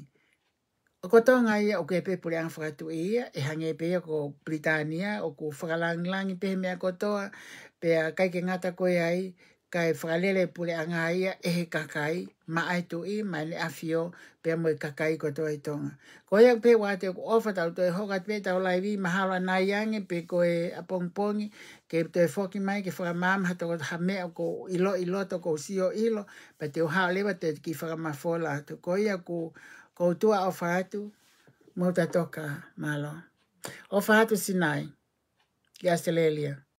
O koto ngā ia, o ke pepule ang whakatu e ia, e hange pe ia ko Britania, o ku i pe mea kotoa, pe a kaike ngata koe ai, kai whakalele pule anga ia e he kakai, ma ai tu i mai le afio pe mo kakai ko toi tonga. Ko ia pe wa te ofa tau toi hokat pe tau lai vi mahala na iange pe ko e apongpongi ke tu e foki mai ke whaka mam hata ko ha mea ko ilo ilo to ko usio ilo pa te uha lewa te ki whaka mafola atu. Ko ia ko utua o whaatu mo ta toka malo. Ofa whaatu sinai ki astelelia.